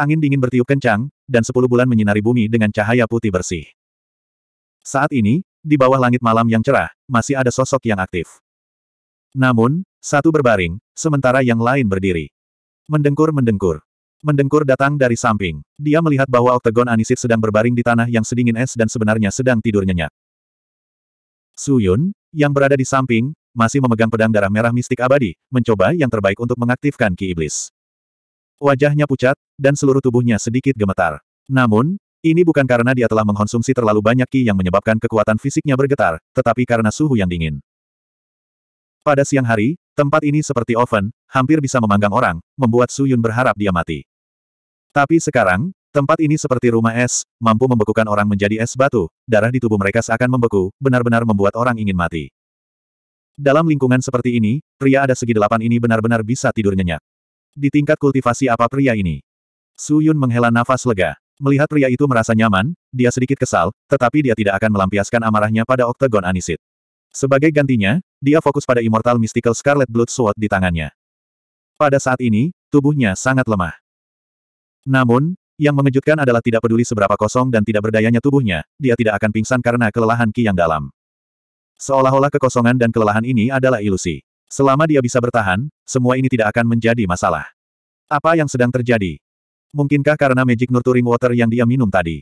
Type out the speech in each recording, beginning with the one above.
Angin dingin bertiup kencang, dan sepuluh bulan menyinari bumi dengan cahaya putih bersih. Saat ini, di bawah langit malam yang cerah, masih ada sosok yang aktif. Namun, satu berbaring, sementara yang lain berdiri. Mendengkur-mendengkur. Mendengkur datang dari samping. Dia melihat bahwa oktagon Anisit sedang berbaring di tanah yang sedingin es dan sebenarnya sedang tidur nyenyak. Suyun, yang berada di samping, masih memegang pedang darah merah mistik abadi, mencoba yang terbaik untuk mengaktifkan Ki Iblis. Wajahnya pucat, dan seluruh tubuhnya sedikit gemetar. Namun, ini bukan karena dia telah mengkonsumsi terlalu banyak ki yang menyebabkan kekuatan fisiknya bergetar, tetapi karena suhu yang dingin. Pada siang hari, tempat ini seperti oven, hampir bisa memanggang orang, membuat Su Yun berharap dia mati. Tapi sekarang, Tempat ini seperti rumah es, mampu membekukan orang menjadi es batu, darah di tubuh mereka seakan membeku, benar-benar membuat orang ingin mati. Dalam lingkungan seperti ini, pria ada segi delapan ini benar-benar bisa tidur nyenyak. Di tingkat kultivasi apa pria ini? Su Yun menghela nafas lega. Melihat pria itu merasa nyaman, dia sedikit kesal, tetapi dia tidak akan melampiaskan amarahnya pada Oktagon Anisit. Sebagai gantinya, dia fokus pada Immortal Mystical Scarlet Blood Sword di tangannya. Pada saat ini, tubuhnya sangat lemah. Namun, yang mengejutkan adalah tidak peduli seberapa kosong dan tidak berdayanya tubuhnya, dia tidak akan pingsan karena kelelahan ki yang dalam. Seolah-olah kekosongan dan kelelahan ini adalah ilusi. Selama dia bisa bertahan, semua ini tidak akan menjadi masalah. Apa yang sedang terjadi? Mungkinkah karena magic nurturing water yang dia minum tadi?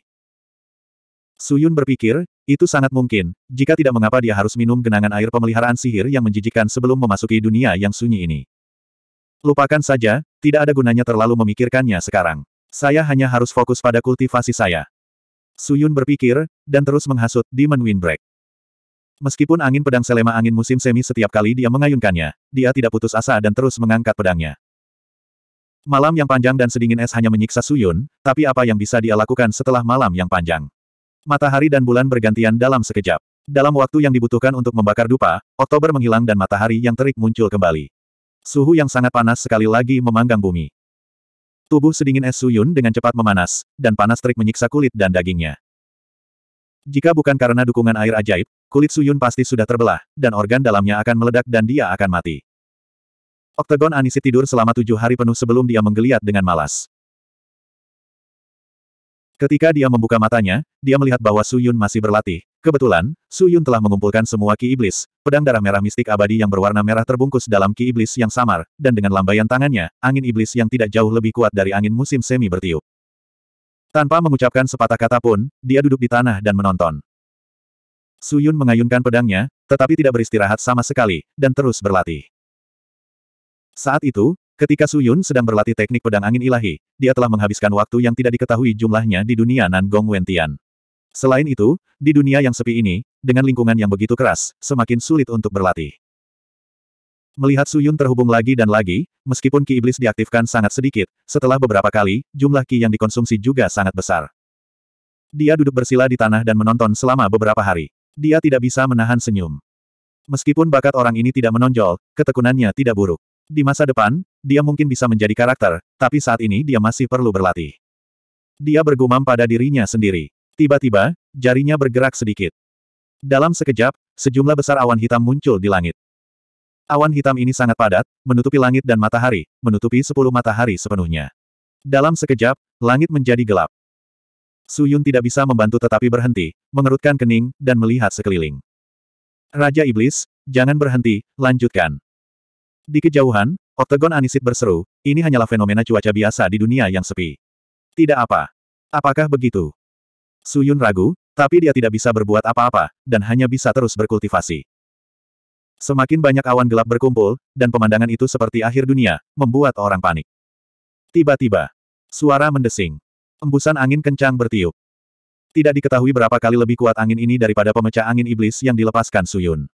Suyun berpikir, itu sangat mungkin, jika tidak mengapa dia harus minum genangan air pemeliharaan sihir yang menjijikan sebelum memasuki dunia yang sunyi ini. Lupakan saja, tidak ada gunanya terlalu memikirkannya sekarang. Saya hanya harus fokus pada kultivasi saya. Suyun berpikir, dan terus menghasut Demon Windbreak. Meskipun angin pedang selema angin musim semi setiap kali dia mengayunkannya, dia tidak putus asa dan terus mengangkat pedangnya. Malam yang panjang dan sedingin es hanya menyiksa Suyun, tapi apa yang bisa dia lakukan setelah malam yang panjang? Matahari dan bulan bergantian dalam sekejap. Dalam waktu yang dibutuhkan untuk membakar dupa, Oktober menghilang dan matahari yang terik muncul kembali. Suhu yang sangat panas sekali lagi memanggang bumi. Tubuh sedingin es Suyun dengan cepat memanas, dan panas terik menyiksa kulit dan dagingnya. Jika bukan karena dukungan air ajaib, kulit Suyun pasti sudah terbelah, dan organ dalamnya akan meledak dan dia akan mati. Oktagon Anisi tidur selama tujuh hari penuh sebelum dia menggeliat dengan malas. Ketika dia membuka matanya, dia melihat bahwa Suyun masih berlatih. Kebetulan, Suyun telah mengumpulkan semua ki iblis, pedang darah merah mistik abadi yang berwarna merah terbungkus dalam ki iblis yang samar, dan dengan lambaian tangannya, angin iblis yang tidak jauh lebih kuat dari angin musim semi bertiup. Tanpa mengucapkan sepatah kata pun, dia duduk di tanah dan menonton. Suyun mengayunkan pedangnya, tetapi tidak beristirahat sama sekali, dan terus berlatih. Saat itu, ketika Suyun sedang berlatih teknik pedang angin ilahi, dia telah menghabiskan waktu yang tidak diketahui jumlahnya di dunia Nan Gong Wentian. Selain itu, di dunia yang sepi ini, dengan lingkungan yang begitu keras, semakin sulit untuk berlatih. Melihat Suyun terhubung lagi dan lagi, meskipun ki iblis diaktifkan sangat sedikit, setelah beberapa kali, jumlah ki yang dikonsumsi juga sangat besar. Dia duduk bersila di tanah dan menonton selama beberapa hari. Dia tidak bisa menahan senyum. Meskipun bakat orang ini tidak menonjol, ketekunannya tidak buruk. Di masa depan, dia mungkin bisa menjadi karakter, tapi saat ini dia masih perlu berlatih. Dia bergumam pada dirinya sendiri. Tiba-tiba, jarinya bergerak sedikit. Dalam sekejap, sejumlah besar awan hitam muncul di langit. Awan hitam ini sangat padat, menutupi langit dan matahari, menutupi sepuluh matahari sepenuhnya. Dalam sekejap, langit menjadi gelap. Su Yun tidak bisa membantu tetapi berhenti, mengerutkan kening, dan melihat sekeliling. Raja Iblis, jangan berhenti, lanjutkan. Di kejauhan, Oktagon Anisit berseru, ini hanyalah fenomena cuaca biasa di dunia yang sepi. Tidak apa. Apakah begitu? Su Yun ragu, tapi dia tidak bisa berbuat apa-apa, dan hanya bisa terus berkultivasi. Semakin banyak awan gelap berkumpul, dan pemandangan itu seperti akhir dunia, membuat orang panik. Tiba-tiba, suara mendesing. Embusan angin kencang bertiup. Tidak diketahui berapa kali lebih kuat angin ini daripada pemecah angin iblis yang dilepaskan Suyun.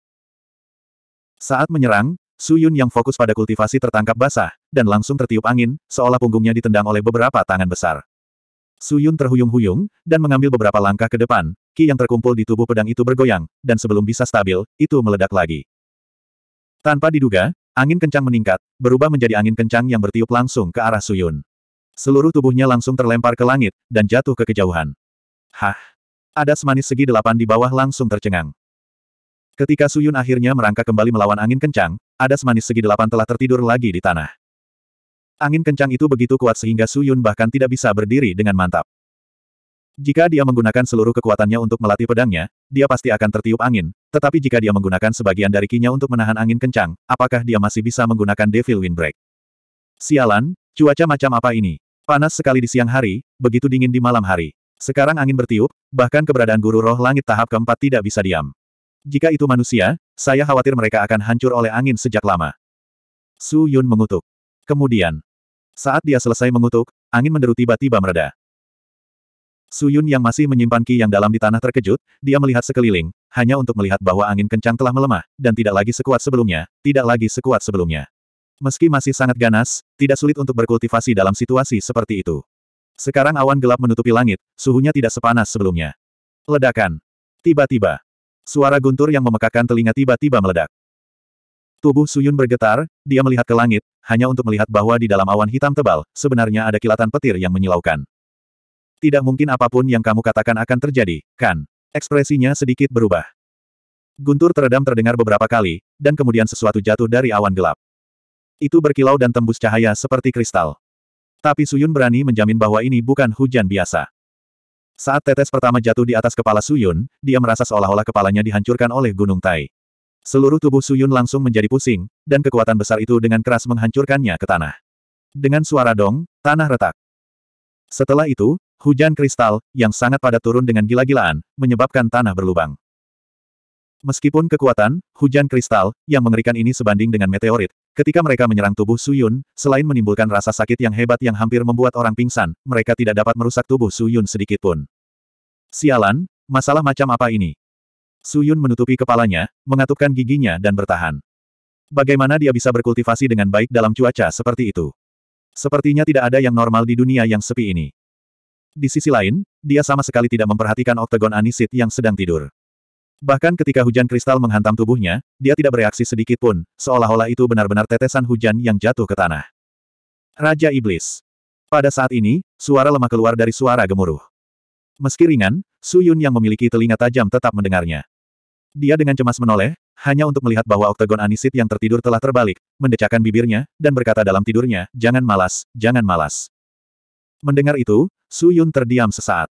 Saat menyerang, Suyun yang fokus pada kultivasi tertangkap basah, dan langsung tertiup angin, seolah punggungnya ditendang oleh beberapa tangan besar. Suyun terhuyung-huyung, dan mengambil beberapa langkah ke depan, ki yang terkumpul di tubuh pedang itu bergoyang, dan sebelum bisa stabil, itu meledak lagi. Tanpa diduga, angin kencang meningkat, berubah menjadi angin kencang yang bertiup langsung ke arah Suyun. Seluruh tubuhnya langsung terlempar ke langit, dan jatuh ke kejauhan. Hah! Adas semanis segi delapan di bawah langsung tercengang. Ketika Suyun akhirnya merangkak kembali melawan angin kencang, adas semanis segi delapan telah tertidur lagi di tanah. Angin kencang itu begitu kuat sehingga Suyun bahkan tidak bisa berdiri dengan mantap. Jika dia menggunakan seluruh kekuatannya untuk melatih pedangnya, dia pasti akan tertiup angin, tetapi jika dia menggunakan sebagian dari kinya untuk menahan angin kencang, apakah dia masih bisa menggunakan Devil Windbreak? Sialan, cuaca macam apa ini? Panas sekali di siang hari, begitu dingin di malam hari. Sekarang angin bertiup, bahkan keberadaan guru roh langit tahap keempat tidak bisa diam. Jika itu manusia, saya khawatir mereka akan hancur oleh angin sejak lama. Su Yun mengutuk. Kemudian, saat dia selesai mengutuk, angin menderu tiba-tiba meredah. Su Yun yang masih menyimpan ki yang dalam di tanah terkejut, dia melihat sekeliling, hanya untuk melihat bahwa angin kencang telah melemah, dan tidak lagi sekuat sebelumnya, tidak lagi sekuat sebelumnya. Meski masih sangat ganas, tidak sulit untuk berkultivasi dalam situasi seperti itu. Sekarang awan gelap menutupi langit, suhunya tidak sepanas sebelumnya. Ledakan. Tiba-tiba. Suara guntur yang memekakan telinga tiba-tiba meledak. Tubuh Suyun bergetar, dia melihat ke langit, hanya untuk melihat bahwa di dalam awan hitam tebal, sebenarnya ada kilatan petir yang menyilaukan. Tidak mungkin apapun yang kamu katakan akan terjadi, kan? Ekspresinya sedikit berubah. Guntur teredam terdengar beberapa kali, dan kemudian sesuatu jatuh dari awan gelap. Itu berkilau dan tembus cahaya seperti kristal. Tapi Suyun berani menjamin bahwa ini bukan hujan biasa. Saat tetes pertama jatuh di atas kepala Suyun, dia merasa seolah-olah kepalanya dihancurkan oleh gunung tai. Seluruh tubuh Suyun langsung menjadi pusing, dan kekuatan besar itu dengan keras menghancurkannya ke tanah. Dengan suara dong, tanah retak. Setelah itu, Hujan kristal, yang sangat padat turun dengan gila-gilaan, menyebabkan tanah berlubang. Meskipun kekuatan, hujan kristal, yang mengerikan ini sebanding dengan meteorit, ketika mereka menyerang tubuh Suyun, selain menimbulkan rasa sakit yang hebat yang hampir membuat orang pingsan, mereka tidak dapat merusak tubuh Suyun sedikitpun. Sialan, masalah macam apa ini? Suyun menutupi kepalanya, mengatupkan giginya dan bertahan. Bagaimana dia bisa berkultivasi dengan baik dalam cuaca seperti itu? Sepertinya tidak ada yang normal di dunia yang sepi ini. Di sisi lain, dia sama sekali tidak memperhatikan oktagon anisit yang sedang tidur. Bahkan ketika hujan kristal menghantam tubuhnya, dia tidak bereaksi sedikit pun, seolah-olah itu benar-benar tetesan hujan yang jatuh ke tanah. Raja Iblis. Pada saat ini, suara lemah keluar dari suara gemuruh. Meski ringan, Su Yun yang memiliki telinga tajam tetap mendengarnya. Dia dengan cemas menoleh, hanya untuk melihat bahwa oktagon anisit yang tertidur telah terbalik, mendecakkan bibirnya, dan berkata dalam tidurnya, jangan malas, jangan malas. Mendengar itu, Su Yun terdiam sesaat.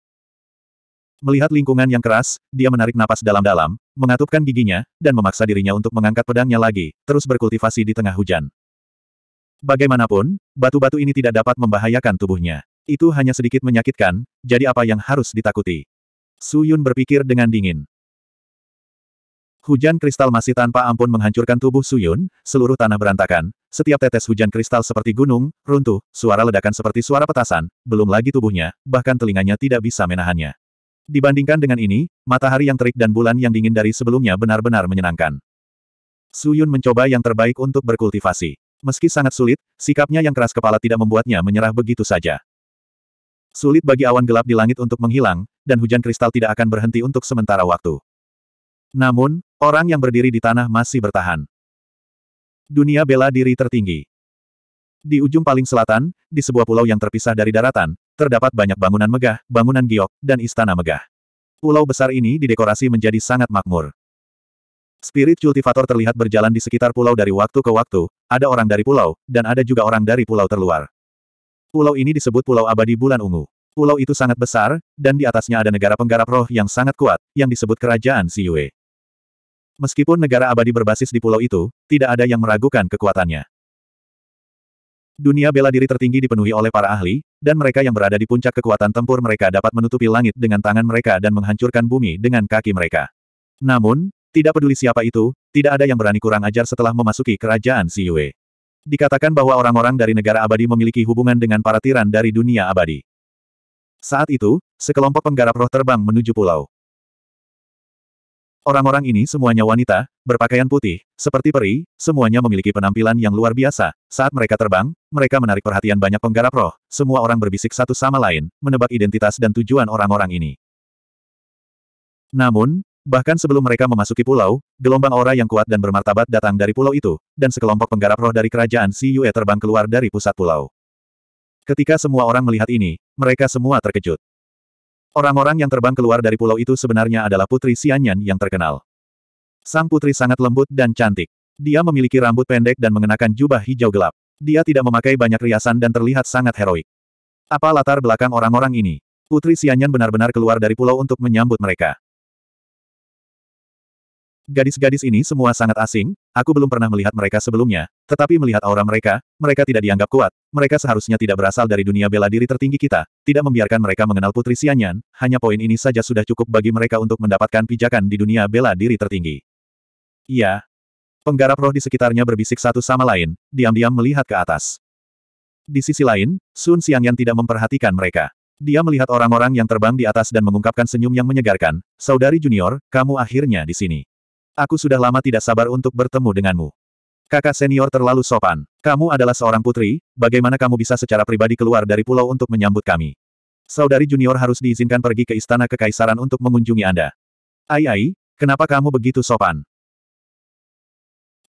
Melihat lingkungan yang keras, dia menarik napas dalam-dalam, mengatupkan giginya, dan memaksa dirinya untuk mengangkat pedangnya lagi, terus berkultivasi di tengah hujan. Bagaimanapun, batu-batu ini tidak dapat membahayakan tubuhnya. Itu hanya sedikit menyakitkan, jadi apa yang harus ditakuti? Su Yun berpikir dengan dingin. Hujan kristal masih tanpa ampun menghancurkan tubuh Su Yun, seluruh tanah berantakan, setiap tetes hujan kristal seperti gunung, runtuh, suara ledakan seperti suara petasan, belum lagi tubuhnya, bahkan telinganya tidak bisa menahannya. Dibandingkan dengan ini, matahari yang terik dan bulan yang dingin dari sebelumnya benar-benar menyenangkan. Su Yun mencoba yang terbaik untuk berkultivasi. Meski sangat sulit, sikapnya yang keras kepala tidak membuatnya menyerah begitu saja. Sulit bagi awan gelap di langit untuk menghilang, dan hujan kristal tidak akan berhenti untuk sementara waktu. Namun, orang yang berdiri di tanah masih bertahan dunia bela diri tertinggi. Di ujung paling selatan, di sebuah pulau yang terpisah dari daratan, terdapat banyak bangunan megah, bangunan giok, dan istana megah. Pulau besar ini didekorasi menjadi sangat makmur. Spirit kultivator terlihat berjalan di sekitar pulau dari waktu ke waktu, ada orang dari pulau, dan ada juga orang dari pulau terluar. Pulau ini disebut Pulau Abadi Bulan Ungu. Pulau itu sangat besar, dan di atasnya ada negara penggarap roh yang sangat kuat, yang disebut Kerajaan Siyue. Meskipun negara abadi berbasis di pulau itu, tidak ada yang meragukan kekuatannya. Dunia bela diri tertinggi dipenuhi oleh para ahli, dan mereka yang berada di puncak kekuatan tempur mereka dapat menutupi langit dengan tangan mereka dan menghancurkan bumi dengan kaki mereka. Namun, tidak peduli siapa itu, tidak ada yang berani kurang ajar setelah memasuki kerajaan Si Yue. Dikatakan bahwa orang-orang dari negara abadi memiliki hubungan dengan para tiran dari dunia abadi. Saat itu, sekelompok penggarap roh terbang menuju pulau. Orang-orang ini semuanya wanita, berpakaian putih, seperti peri, semuanya memiliki penampilan yang luar biasa. Saat mereka terbang, mereka menarik perhatian banyak penggarap roh. Semua orang berbisik satu sama lain, menebak identitas dan tujuan orang-orang ini. Namun, bahkan sebelum mereka memasuki pulau, gelombang aura yang kuat dan bermartabat datang dari pulau itu, dan sekelompok penggarap roh dari kerajaan Si Yue terbang keluar dari pusat pulau. Ketika semua orang melihat ini, mereka semua terkejut. Orang-orang yang terbang keluar dari pulau itu sebenarnya adalah Putri Xianyan yang terkenal. Sang putri sangat lembut dan cantik. Dia memiliki rambut pendek dan mengenakan jubah hijau gelap. Dia tidak memakai banyak riasan dan terlihat sangat heroik. Apa latar belakang orang-orang ini? Putri Xianyan benar-benar keluar dari pulau untuk menyambut mereka. Gadis-gadis ini semua sangat asing, aku belum pernah melihat mereka sebelumnya, tetapi melihat aura mereka, mereka tidak dianggap kuat, mereka seharusnya tidak berasal dari dunia bela diri tertinggi kita, tidak membiarkan mereka mengenal Putri Sianyan, hanya poin ini saja sudah cukup bagi mereka untuk mendapatkan pijakan di dunia bela diri tertinggi. Iya. Penggarap roh di sekitarnya berbisik satu sama lain, diam-diam melihat ke atas. Di sisi lain, Sun Xiangyan tidak memperhatikan mereka. Dia melihat orang-orang yang terbang di atas dan mengungkapkan senyum yang menyegarkan, Saudari Junior, kamu akhirnya di sini aku sudah lama tidak sabar untuk bertemu denganmu. Kakak senior terlalu sopan. Kamu adalah seorang putri, bagaimana kamu bisa secara pribadi keluar dari pulau untuk menyambut kami? Saudari junior harus diizinkan pergi ke istana kekaisaran untuk mengunjungi Anda. Ai ai, kenapa kamu begitu sopan?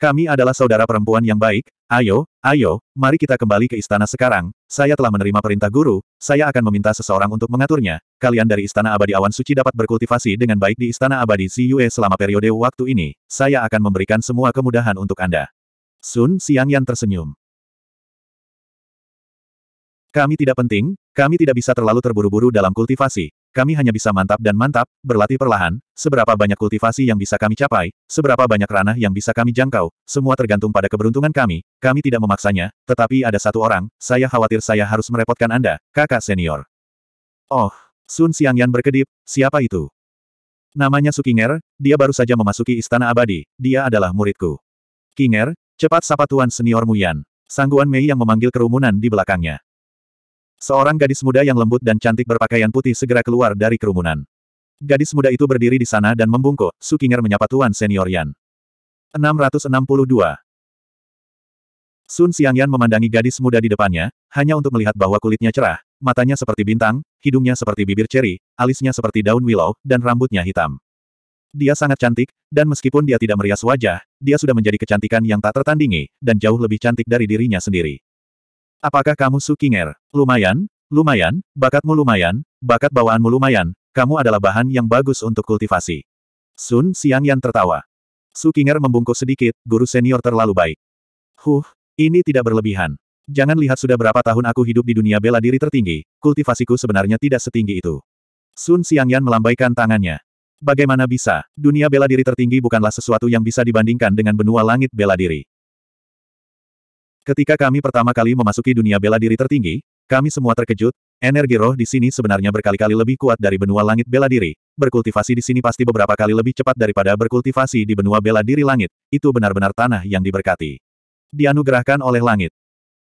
Kami adalah saudara perempuan yang baik, ayo, ayo, mari kita kembali ke istana sekarang, saya telah menerima perintah guru, saya akan meminta seseorang untuk mengaturnya, kalian dari istana abadi awan suci dapat berkultivasi dengan baik di istana abadi Ziyue selama periode waktu ini, saya akan memberikan semua kemudahan untuk Anda. Sun Siang Yan tersenyum. Kami tidak penting, kami tidak bisa terlalu terburu-buru dalam kultivasi, kami hanya bisa mantap dan mantap, berlatih perlahan, seberapa banyak kultivasi yang bisa kami capai, seberapa banyak ranah yang bisa kami jangkau, semua tergantung pada keberuntungan kami, kami tidak memaksanya, tetapi ada satu orang, saya khawatir saya harus merepotkan Anda, kakak senior. Oh, Sun Xiangyan berkedip, siapa itu? Namanya Su Kinger. dia baru saja memasuki istana abadi, dia adalah muridku. Kinger, cepat sapa tuan senior Yan. Sangguan Mei yang memanggil kerumunan di belakangnya. Seorang gadis muda yang lembut dan cantik berpakaian putih segera keluar dari kerumunan. Gadis muda itu berdiri di sana dan membungkuk, Sukinger menyapa Tuan Senior Yan. 662. Sun Xiangyan memandangi gadis muda di depannya, hanya untuk melihat bahwa kulitnya cerah, matanya seperti bintang, hidungnya seperti bibir ceri, alisnya seperti daun willow, dan rambutnya hitam. Dia sangat cantik, dan meskipun dia tidak merias wajah, dia sudah menjadi kecantikan yang tak tertandingi, dan jauh lebih cantik dari dirinya sendiri. Apakah kamu Sukinger? Lumayan, lumayan, bakatmu lumayan, bakat bawaanmu lumayan, kamu adalah bahan yang bagus untuk kultivasi. Sun Xiang Yan tertawa. Sukinger membungkuk sedikit, guru senior terlalu baik. Huh, ini tidak berlebihan. Jangan lihat sudah berapa tahun aku hidup di dunia bela diri tertinggi, kultivasiku sebenarnya tidak setinggi itu. Sun Xiang Yan melambaikan tangannya. Bagaimana bisa? Dunia bela diri tertinggi bukanlah sesuatu yang bisa dibandingkan dengan benua langit bela diri. Ketika kami pertama kali memasuki dunia bela diri tertinggi, kami semua terkejut, energi roh di sini sebenarnya berkali-kali lebih kuat dari benua langit bela diri, berkultivasi di sini pasti beberapa kali lebih cepat daripada berkultivasi di benua bela diri langit, itu benar-benar tanah yang diberkati. Dianugerahkan oleh langit.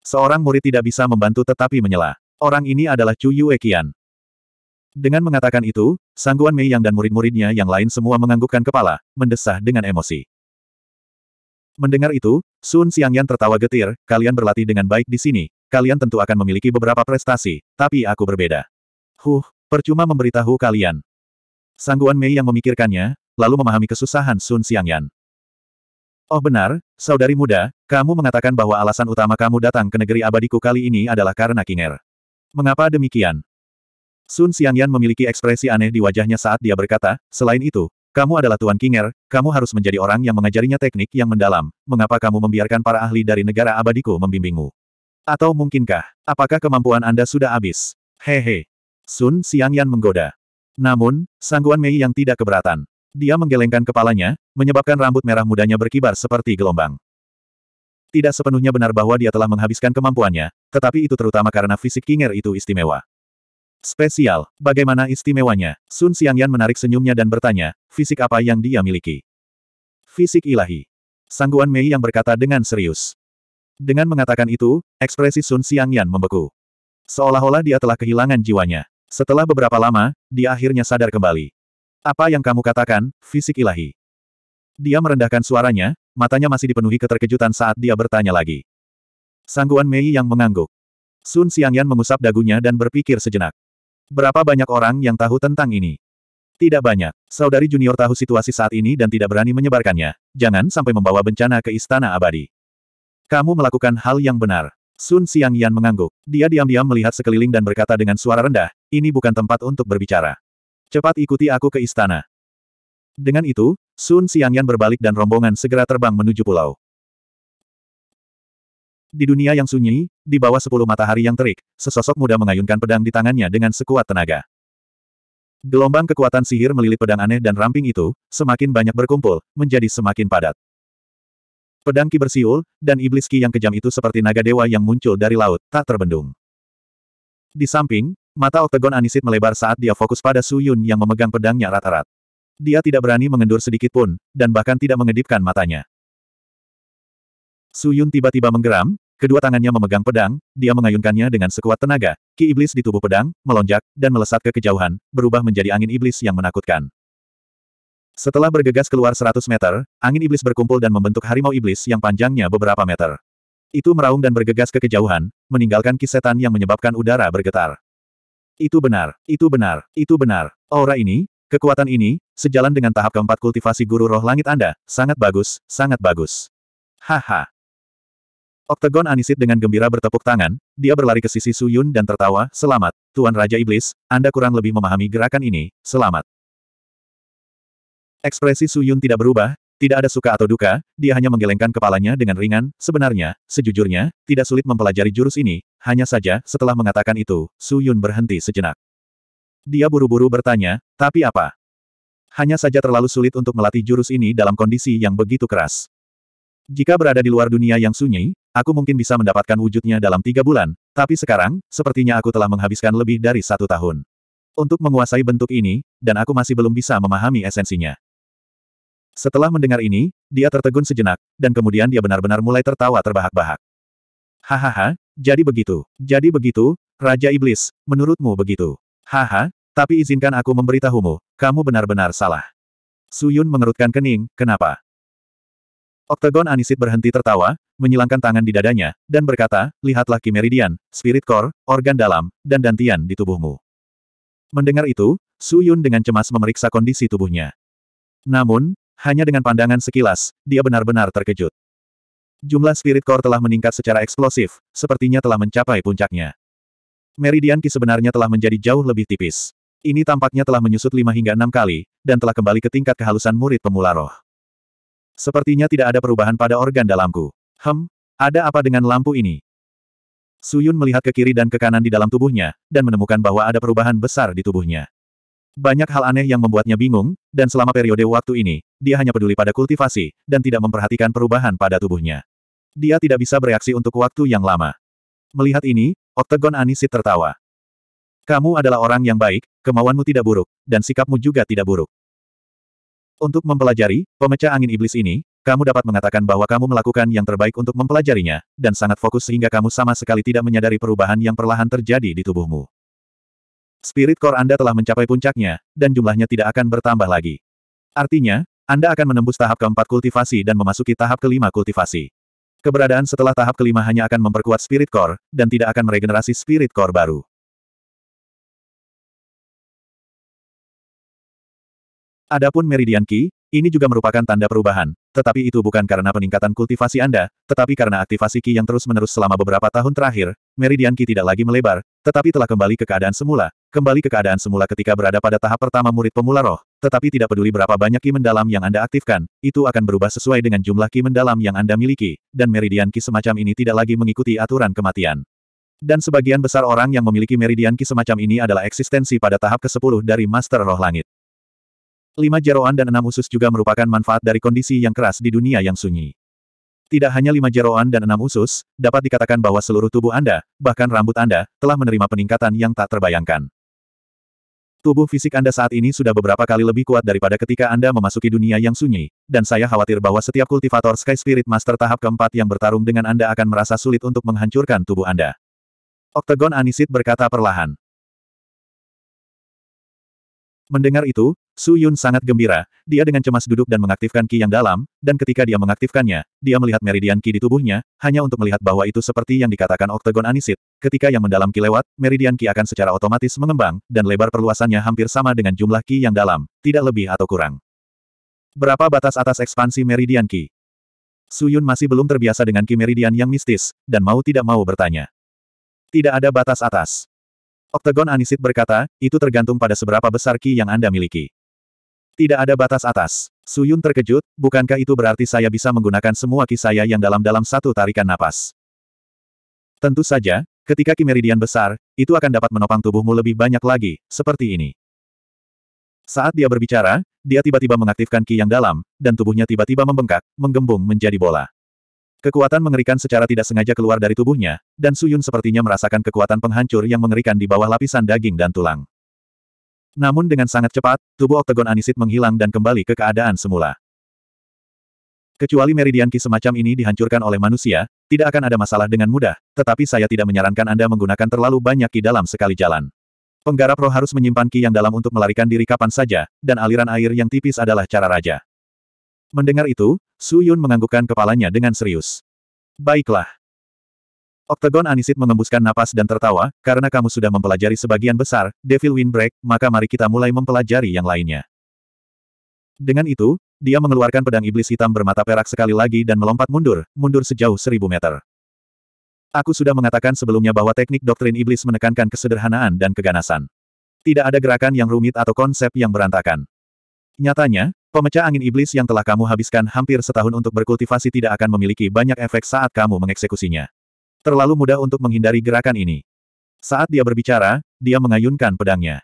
Seorang murid tidak bisa membantu tetapi menyela. Orang ini adalah Chu Yue Qian. Dengan mengatakan itu, Sangguan Mei Yang dan murid-muridnya yang lain semua menganggukkan kepala, mendesah dengan emosi. Mendengar itu, Sun Xiangyan tertawa getir, kalian berlatih dengan baik di sini, kalian tentu akan memiliki beberapa prestasi, tapi aku berbeda. Huh, percuma memberitahu kalian. Sangguan Mei yang memikirkannya, lalu memahami kesusahan Sun Xiangyan. Oh benar, saudari muda, kamu mengatakan bahwa alasan utama kamu datang ke negeri abadiku kali ini adalah karena Kinger. Mengapa demikian? Sun Xiangyan memiliki ekspresi aneh di wajahnya saat dia berkata, selain itu, kamu adalah Tuan Kinger, kamu harus menjadi orang yang mengajarinya teknik yang mendalam. Mengapa kamu membiarkan para ahli dari negara abadiku membimbingmu? Atau mungkinkah, apakah kemampuan Anda sudah habis? Hehe. Sun Siang Yan menggoda. Namun, Sangguan Mei yang tidak keberatan. Dia menggelengkan kepalanya, menyebabkan rambut merah mudanya berkibar seperti gelombang. Tidak sepenuhnya benar bahwa dia telah menghabiskan kemampuannya, tetapi itu terutama karena fisik Kinger itu istimewa. Spesial, bagaimana istimewanya? Sun Xiangyan menarik senyumnya dan bertanya, fisik apa yang dia miliki? Fisik ilahi. Sangguan Mei yang berkata dengan serius. Dengan mengatakan itu, ekspresi Sun Xiangyan membeku. Seolah-olah dia telah kehilangan jiwanya. Setelah beberapa lama, dia akhirnya sadar kembali. Apa yang kamu katakan, fisik ilahi? Dia merendahkan suaranya, matanya masih dipenuhi keterkejutan saat dia bertanya lagi. Sangguan Mei yang mengangguk. Sun Xiangyan mengusap dagunya dan berpikir sejenak. Berapa banyak orang yang tahu tentang ini? Tidak banyak. Saudari junior tahu situasi saat ini dan tidak berani menyebarkannya. Jangan sampai membawa bencana ke istana abadi. Kamu melakukan hal yang benar. Sun Xiang Yan mengangguk. Dia diam-diam melihat sekeliling dan berkata dengan suara rendah, ini bukan tempat untuk berbicara. Cepat ikuti aku ke istana. Dengan itu, Sun Xiang Yan berbalik dan rombongan segera terbang menuju pulau. Di dunia yang sunyi, di bawah sepuluh matahari yang terik, sesosok muda mengayunkan pedang di tangannya dengan sekuat tenaga. Gelombang kekuatan sihir melilit pedang aneh dan ramping itu, semakin banyak berkumpul, menjadi semakin padat. Pedang ki dan iblis ki yang kejam itu seperti naga dewa yang muncul dari laut, tak terbendung. Di samping, mata oktagon Anisit melebar saat dia fokus pada Su Yun yang memegang pedangnya rata-rat. Dia tidak berani mengendur sedikit pun, dan bahkan tidak mengedipkan matanya. Su Yun tiba-tiba menggeram, kedua tangannya memegang pedang, dia mengayunkannya dengan sekuat tenaga, ki iblis di tubuh pedang, melonjak, dan melesat ke kejauhan, berubah menjadi angin iblis yang menakutkan. Setelah bergegas keluar 100 meter, angin iblis berkumpul dan membentuk harimau iblis yang panjangnya beberapa meter. Itu meraung dan bergegas ke kejauhan, meninggalkan kisetan yang menyebabkan udara bergetar. Itu benar, itu benar, itu benar. Aura ini, kekuatan ini, sejalan dengan tahap keempat kultivasi guru roh langit Anda, sangat bagus, sangat bagus. Haha. Oktagon Anisit dengan gembira bertepuk tangan, dia berlari ke sisi Suyun dan tertawa, selamat, Tuan Raja Iblis, Anda kurang lebih memahami gerakan ini, selamat. Ekspresi Suyun tidak berubah, tidak ada suka atau duka, dia hanya menggelengkan kepalanya dengan ringan, sebenarnya, sejujurnya, tidak sulit mempelajari jurus ini, hanya saja, setelah mengatakan itu, Suyun berhenti sejenak. Dia buru-buru bertanya, tapi apa? Hanya saja terlalu sulit untuk melatih jurus ini dalam kondisi yang begitu keras. Jika berada di luar dunia yang sunyi, aku mungkin bisa mendapatkan wujudnya dalam tiga bulan, tapi sekarang, sepertinya aku telah menghabiskan lebih dari satu tahun. Untuk menguasai bentuk ini, dan aku masih belum bisa memahami esensinya. Setelah mendengar ini, dia tertegun sejenak, dan kemudian dia benar-benar mulai tertawa terbahak-bahak. Hahaha, jadi begitu. Jadi begitu, Raja Iblis, menurutmu begitu. Haha, tapi izinkan aku memberitahumu, kamu benar-benar salah. Suyun mengerutkan kening, kenapa? Oktagon Anisit berhenti tertawa, menyilangkan tangan di dadanya, dan berkata, lihatlah meridian, spirit core, organ dalam, dan dantian di tubuhmu. Mendengar itu, Su Yun dengan cemas memeriksa kondisi tubuhnya. Namun, hanya dengan pandangan sekilas, dia benar-benar terkejut. Jumlah spirit core telah meningkat secara eksplosif, sepertinya telah mencapai puncaknya. Meridian Ki sebenarnya telah menjadi jauh lebih tipis. Ini tampaknya telah menyusut lima hingga enam kali, dan telah kembali ke tingkat kehalusan murid pemula roh. Sepertinya tidak ada perubahan pada organ dalamku. Hem, ada apa dengan lampu ini? Suyun melihat ke kiri dan ke kanan di dalam tubuhnya, dan menemukan bahwa ada perubahan besar di tubuhnya. Banyak hal aneh yang membuatnya bingung, dan selama periode waktu ini, dia hanya peduli pada kultivasi, dan tidak memperhatikan perubahan pada tubuhnya. Dia tidak bisa bereaksi untuk waktu yang lama. Melihat ini, Octagon Anisit tertawa. Kamu adalah orang yang baik, kemauanmu tidak buruk, dan sikapmu juga tidak buruk. Untuk mempelajari pemecah angin iblis ini, kamu dapat mengatakan bahwa kamu melakukan yang terbaik untuk mempelajarinya, dan sangat fokus sehingga kamu sama sekali tidak menyadari perubahan yang perlahan terjadi di tubuhmu. Spirit core Anda telah mencapai puncaknya, dan jumlahnya tidak akan bertambah lagi. Artinya, Anda akan menembus tahap keempat kultivasi dan memasuki tahap kelima kultivasi. Keberadaan setelah tahap kelima hanya akan memperkuat spirit core, dan tidak akan meregenerasi spirit core baru. Adapun Meridian ki, ini juga merupakan tanda perubahan, tetapi itu bukan karena peningkatan kultivasi Anda, tetapi karena aktivasi ki yang terus-menerus selama beberapa tahun terakhir, Meridian ki tidak lagi melebar, tetapi telah kembali ke keadaan semula, kembali ke keadaan semula ketika berada pada tahap pertama murid pemula roh, tetapi tidak peduli berapa banyak ki mendalam yang Anda aktifkan, itu akan berubah sesuai dengan jumlah ki mendalam yang Anda miliki, dan Meridian ki semacam ini tidak lagi mengikuti aturan kematian. Dan sebagian besar orang yang memiliki meridian ki semacam ini adalah eksistensi pada tahap ke-10 dari Master Roh Langit. Lima jeroan dan enam usus juga merupakan manfaat dari kondisi yang keras di dunia yang sunyi. Tidak hanya lima jeroan dan enam usus, dapat dikatakan bahwa seluruh tubuh Anda, bahkan rambut Anda, telah menerima peningkatan yang tak terbayangkan. Tubuh fisik Anda saat ini sudah beberapa kali lebih kuat daripada ketika Anda memasuki dunia yang sunyi, dan saya khawatir bahwa setiap kultivator Sky Spirit Master tahap keempat yang bertarung dengan Anda akan merasa sulit untuk menghancurkan tubuh Anda. Oktagon Anisit berkata perlahan. Mendengar itu, Su Yun sangat gembira, dia dengan cemas duduk dan mengaktifkan ki yang dalam, dan ketika dia mengaktifkannya, dia melihat meridian ki di tubuhnya, hanya untuk melihat bahwa itu seperti yang dikatakan oktagon anisit. Ketika yang mendalam ki lewat, meridian ki akan secara otomatis mengembang, dan lebar perluasannya hampir sama dengan jumlah ki yang dalam, tidak lebih atau kurang. Berapa batas atas ekspansi meridian ki? Su Yun masih belum terbiasa dengan ki meridian yang mistis, dan mau tidak mau bertanya. Tidak ada batas atas. Oktagon Anisit berkata, itu tergantung pada seberapa besar ki yang Anda miliki. Tidak ada batas atas. Suyun terkejut, bukankah itu berarti saya bisa menggunakan semua ki saya yang dalam dalam satu tarikan napas? Tentu saja, ketika ki meridian besar, itu akan dapat menopang tubuhmu lebih banyak lagi, seperti ini. Saat dia berbicara, dia tiba-tiba mengaktifkan ki yang dalam, dan tubuhnya tiba-tiba membengkak, menggembung menjadi bola. Kekuatan mengerikan secara tidak sengaja keluar dari tubuhnya, dan Suyun sepertinya merasakan kekuatan penghancur yang mengerikan di bawah lapisan daging dan tulang. Namun dengan sangat cepat, tubuh oktagon Anisit menghilang dan kembali ke keadaan semula. Kecuali meridian ki semacam ini dihancurkan oleh manusia, tidak akan ada masalah dengan mudah, tetapi saya tidak menyarankan Anda menggunakan terlalu banyak ki dalam sekali jalan. Penggarap roh harus menyimpan ki yang dalam untuk melarikan diri kapan saja, dan aliran air yang tipis adalah cara raja. Mendengar itu, Su Yun menganggukkan kepalanya dengan serius. Baiklah. Oktagon Anisit mengembuskan napas dan tertawa, karena kamu sudah mempelajari sebagian besar, Devil Windbreak, maka mari kita mulai mempelajari yang lainnya. Dengan itu, dia mengeluarkan pedang iblis hitam bermata perak sekali lagi dan melompat mundur, mundur sejauh seribu meter. Aku sudah mengatakan sebelumnya bahwa teknik doktrin iblis menekankan kesederhanaan dan keganasan. Tidak ada gerakan yang rumit atau konsep yang berantakan. Nyatanya, pemecah angin iblis yang telah kamu habiskan hampir setahun untuk berkultivasi tidak akan memiliki banyak efek saat kamu mengeksekusinya. Terlalu mudah untuk menghindari gerakan ini. Saat dia berbicara, dia mengayunkan pedangnya.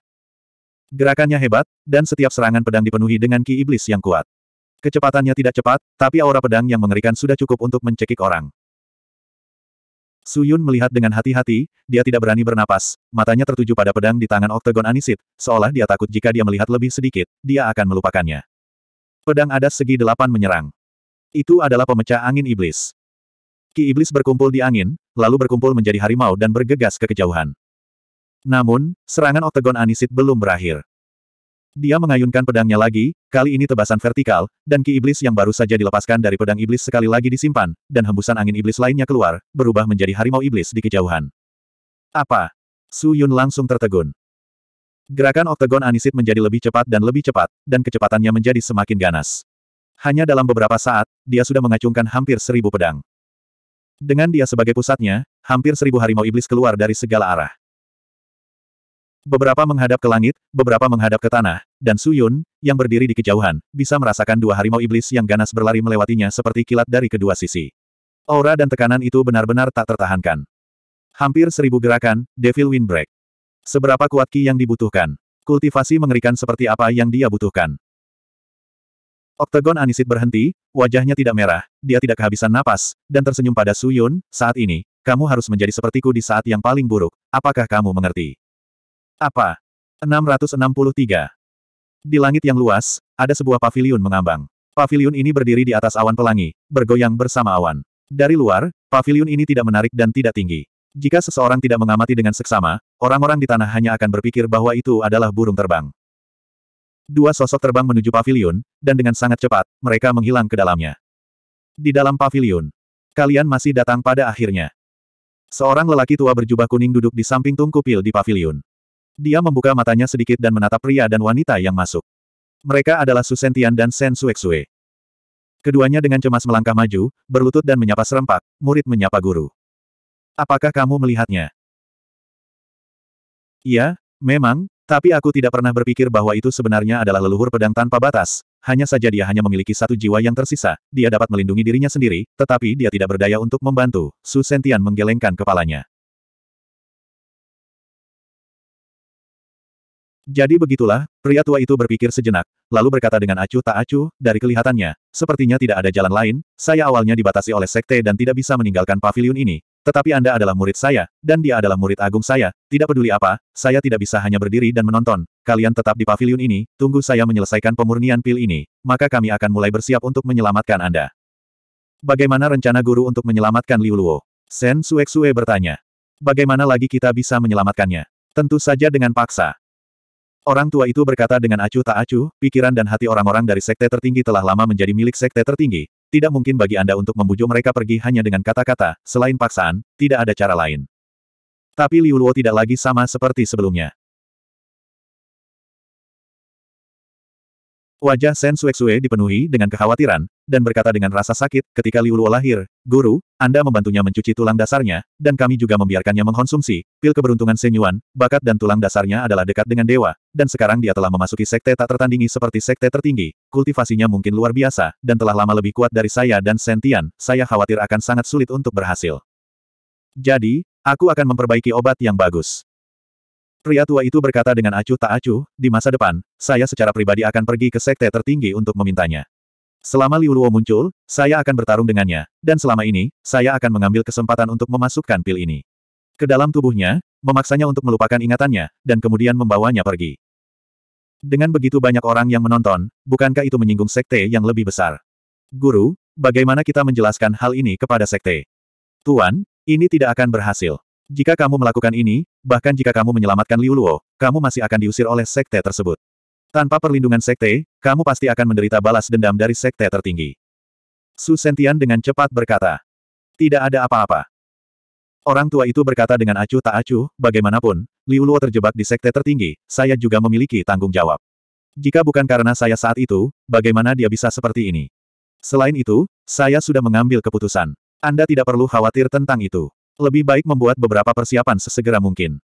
Gerakannya hebat, dan setiap serangan pedang dipenuhi dengan ki iblis yang kuat. Kecepatannya tidak cepat, tapi aura pedang yang mengerikan sudah cukup untuk mencekik orang. Suyun melihat dengan hati-hati, dia tidak berani bernapas, matanya tertuju pada pedang di tangan oktagon Anisit, seolah dia takut jika dia melihat lebih sedikit, dia akan melupakannya. Pedang adas segi delapan menyerang. Itu adalah pemecah angin iblis. Ki iblis berkumpul di angin, lalu berkumpul menjadi harimau dan bergegas ke kejauhan. Namun, serangan oktagon Anisit belum berakhir. Dia mengayunkan pedangnya lagi, kali ini tebasan vertikal, dan ki iblis yang baru saja dilepaskan dari pedang iblis sekali lagi disimpan, dan hembusan angin iblis lainnya keluar, berubah menjadi harimau iblis di kejauhan. Apa? Su Yun langsung tertegun. Gerakan oktagon Anisit menjadi lebih cepat dan lebih cepat, dan kecepatannya menjadi semakin ganas. Hanya dalam beberapa saat, dia sudah mengacungkan hampir seribu pedang. Dengan dia sebagai pusatnya, hampir seribu harimau iblis keluar dari segala arah. Beberapa menghadap ke langit, beberapa menghadap ke tanah, dan Suyun, yang berdiri di kejauhan, bisa merasakan dua harimau iblis yang ganas berlari melewatinya seperti kilat dari kedua sisi. Aura dan tekanan itu benar-benar tak tertahankan. Hampir seribu gerakan, Devil Windbreak. Seberapa kuat ki yang dibutuhkan? Kultivasi mengerikan seperti apa yang dia butuhkan. Oktagon Anisit berhenti, wajahnya tidak merah, dia tidak kehabisan napas, dan tersenyum pada Su Yun, saat ini, kamu harus menjadi sepertiku di saat yang paling buruk, apakah kamu mengerti? Apa? 663. Di langit yang luas, ada sebuah pavilion mengambang. Pavilion ini berdiri di atas awan pelangi, bergoyang bersama awan. Dari luar, pavilion ini tidak menarik dan tidak tinggi. Jika seseorang tidak mengamati dengan seksama, orang-orang di tanah hanya akan berpikir bahwa itu adalah burung terbang. Dua sosok terbang menuju pavilion, dan dengan sangat cepat, mereka menghilang ke dalamnya. Di dalam pavilion, kalian masih datang pada akhirnya. Seorang lelaki tua berjubah kuning duduk di samping tungku pil di pavilion. Dia membuka matanya sedikit dan menatap pria dan wanita yang masuk. Mereka adalah Susentian dan Sen Suexue. Keduanya dengan cemas melangkah maju, berlutut dan menyapa serempak, murid menyapa guru. Apakah kamu melihatnya? Iya, memang, tapi aku tidak pernah berpikir bahwa itu sebenarnya adalah leluhur pedang tanpa batas, hanya saja dia hanya memiliki satu jiwa yang tersisa, dia dapat melindungi dirinya sendiri, tetapi dia tidak berdaya untuk membantu, Su Sentian menggelengkan kepalanya. Jadi begitulah, pria tua itu berpikir sejenak, lalu berkata dengan acuh tak acuh, dari kelihatannya, sepertinya tidak ada jalan lain, saya awalnya dibatasi oleh sekte dan tidak bisa meninggalkan pavilion ini, tetapi Anda adalah murid saya, dan dia adalah murid agung saya, tidak peduli apa, saya tidak bisa hanya berdiri dan menonton. Kalian tetap di pavilion ini, tunggu saya menyelesaikan pemurnian pil ini, maka kami akan mulai bersiap untuk menyelamatkan Anda. Bagaimana rencana guru untuk menyelamatkan Liu Luo? Sen Suek Sue bertanya. Bagaimana lagi kita bisa menyelamatkannya? Tentu saja dengan paksa. Orang tua itu berkata dengan acuh tak acuh, pikiran dan hati orang-orang dari sekte tertinggi telah lama menjadi milik sekte tertinggi. Tidak mungkin bagi Anda untuk membujuk mereka pergi hanya dengan kata-kata, selain paksaan, tidak ada cara lain. Tapi Liu Luo tidak lagi sama seperti sebelumnya. Wajah Sen Sue dipenuhi dengan kekhawatiran, dan berkata dengan rasa sakit, ketika Liuluo lahir, Guru, Anda membantunya mencuci tulang dasarnya, dan kami juga membiarkannya mengkonsumsi, pil keberuntungan Senyuan, bakat dan tulang dasarnya adalah dekat dengan dewa, dan sekarang dia telah memasuki sekte tak tertandingi seperti sekte tertinggi, kultivasinya mungkin luar biasa, dan telah lama lebih kuat dari saya dan Sentian, saya khawatir akan sangat sulit untuk berhasil. Jadi, aku akan memperbaiki obat yang bagus. Pria tua itu berkata dengan acuh tak acuh, di masa depan, saya secara pribadi akan pergi ke sekte tertinggi untuk memintanya. Selama Liu Luo muncul, saya akan bertarung dengannya, dan selama ini, saya akan mengambil kesempatan untuk memasukkan pil ini. Ke dalam tubuhnya, memaksanya untuk melupakan ingatannya, dan kemudian membawanya pergi. Dengan begitu banyak orang yang menonton, bukankah itu menyinggung sekte yang lebih besar? Guru, bagaimana kita menjelaskan hal ini kepada sekte? Tuan, ini tidak akan berhasil. Jika kamu melakukan ini, bahkan jika kamu menyelamatkan Liu Luo, kamu masih akan diusir oleh sekte tersebut. Tanpa perlindungan sekte, kamu pasti akan menderita balas dendam dari sekte tertinggi. Su Sentian dengan cepat berkata. Tidak ada apa-apa. Orang tua itu berkata dengan acuh tak acuh, bagaimanapun, Liu Luo terjebak di sekte tertinggi, saya juga memiliki tanggung jawab. Jika bukan karena saya saat itu, bagaimana dia bisa seperti ini? Selain itu, saya sudah mengambil keputusan. Anda tidak perlu khawatir tentang itu. Lebih baik membuat beberapa persiapan sesegera mungkin.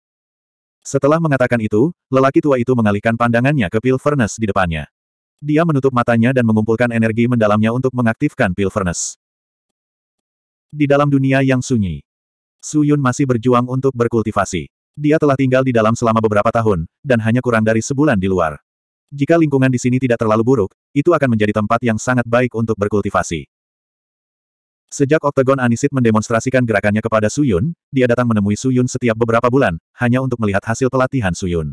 Setelah mengatakan itu, lelaki tua itu mengalihkan pandangannya ke pil furnace di depannya. Dia menutup matanya dan mengumpulkan energi mendalamnya untuk mengaktifkan pil furnace. Di dalam dunia yang sunyi, Su Yun masih berjuang untuk berkultivasi. Dia telah tinggal di dalam selama beberapa tahun, dan hanya kurang dari sebulan di luar. Jika lingkungan di sini tidak terlalu buruk, itu akan menjadi tempat yang sangat baik untuk berkultivasi. Sejak Oktagon Anisit mendemonstrasikan gerakannya kepada Suyun, dia datang menemui Suyun setiap beberapa bulan, hanya untuk melihat hasil pelatihan Suyun.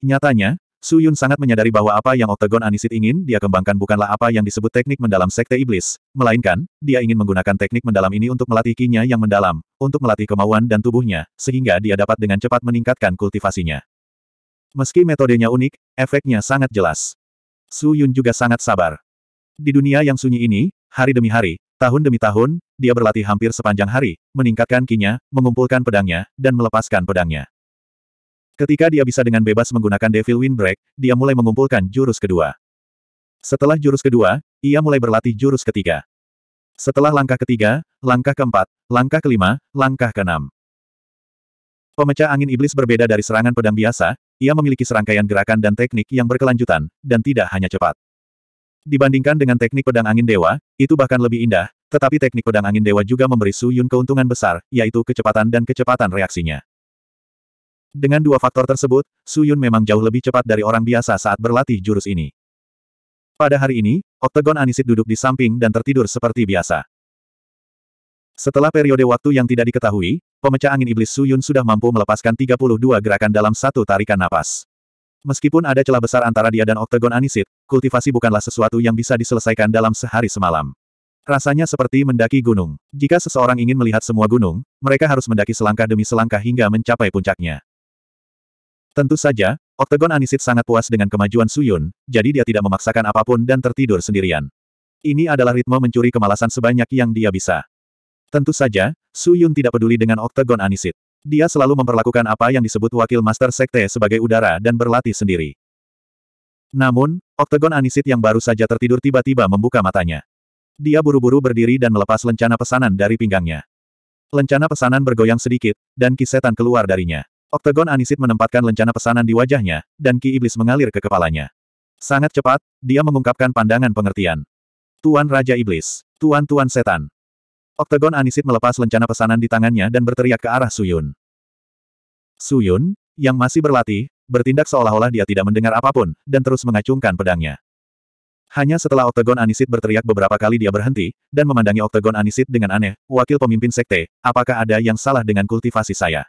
Nyatanya, Suyun sangat menyadari bahwa apa yang Oktagon Anisit ingin dia kembangkan bukanlah apa yang disebut teknik mendalam Sekte Iblis, melainkan, dia ingin menggunakan teknik mendalam ini untuk melatih kinya yang mendalam, untuk melatih kemauan dan tubuhnya, sehingga dia dapat dengan cepat meningkatkan kultivasinya. Meski metodenya unik, efeknya sangat jelas. Suyun juga sangat sabar. Di dunia yang sunyi ini, hari demi hari, tahun demi tahun, dia berlatih hampir sepanjang hari, meningkatkan kinya, mengumpulkan pedangnya, dan melepaskan pedangnya. Ketika dia bisa dengan bebas menggunakan Devil Windbreak, dia mulai mengumpulkan jurus kedua. Setelah jurus kedua, ia mulai berlatih jurus ketiga. Setelah langkah ketiga, langkah keempat, langkah kelima, langkah keenam. Pemecah angin iblis berbeda dari serangan pedang biasa, ia memiliki serangkaian gerakan dan teknik yang berkelanjutan, dan tidak hanya cepat. Dibandingkan dengan teknik pedang angin dewa, itu bahkan lebih indah, tetapi teknik pedang angin dewa juga memberi Su Yun keuntungan besar, yaitu kecepatan dan kecepatan reaksinya. Dengan dua faktor tersebut, Su Yun memang jauh lebih cepat dari orang biasa saat berlatih jurus ini. Pada hari ini, Oktagon Anisit duduk di samping dan tertidur seperti biasa. Setelah periode waktu yang tidak diketahui, pemecah angin iblis Su Yun sudah mampu melepaskan 32 gerakan dalam satu tarikan napas. Meskipun ada celah besar antara dia dan Oktagon Anisit, kultivasi bukanlah sesuatu yang bisa diselesaikan dalam sehari semalam. Rasanya seperti mendaki gunung. Jika seseorang ingin melihat semua gunung, mereka harus mendaki selangkah demi selangkah hingga mencapai puncaknya. Tentu saja, Oktagon Anisit sangat puas dengan kemajuan Suyun, jadi dia tidak memaksakan apapun dan tertidur sendirian. Ini adalah ritme mencuri kemalasan sebanyak yang dia bisa. Tentu saja, Suyun tidak peduli dengan Oktagon Anisit. Dia selalu memperlakukan apa yang disebut wakil master sekte sebagai udara dan berlatih sendiri. Namun, oktagon anisit yang baru saja tertidur tiba-tiba membuka matanya. Dia buru-buru berdiri dan melepas lencana pesanan dari pinggangnya. Lencana pesanan bergoyang sedikit, dan kisetan keluar darinya. Oktagon Anisit menempatkan lencana pesanan di wajahnya, dan ki iblis mengalir ke kepalanya. Sangat cepat, dia mengungkapkan pandangan pengertian. Tuan Raja Iblis, Tuan-Tuan Setan, Oktagon Anisit melepas lencana pesanan di tangannya dan berteriak ke arah Suyun. Suyun, yang masih berlatih, bertindak seolah-olah dia tidak mendengar apapun, dan terus mengacungkan pedangnya. Hanya setelah Oktagon Anisit berteriak beberapa kali dia berhenti, dan memandangi Oktagon Anisit dengan aneh, wakil pemimpin sekte, apakah ada yang salah dengan kultivasi saya?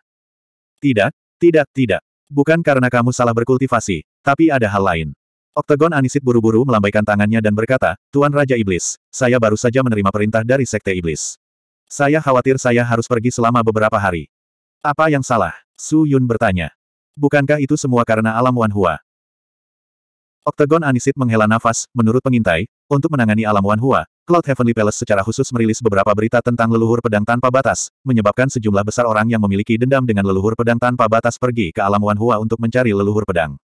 Tidak, tidak, tidak. Bukan karena kamu salah berkultivasi, tapi ada hal lain. Oktagon Anisit buru-buru melambaikan tangannya dan berkata, Tuan Raja Iblis, saya baru saja menerima perintah dari Sekte Iblis. Saya khawatir saya harus pergi selama beberapa hari. Apa yang salah? Su Yun bertanya. Bukankah itu semua karena alam Wan Hua? Oktagon Anisit menghela nafas, menurut pengintai, untuk menangani alam Wan Hua, Cloud Heavenly Palace secara khusus merilis beberapa berita tentang leluhur pedang tanpa batas, menyebabkan sejumlah besar orang yang memiliki dendam dengan leluhur pedang tanpa batas pergi ke alam Wan Hua untuk mencari leluhur pedang.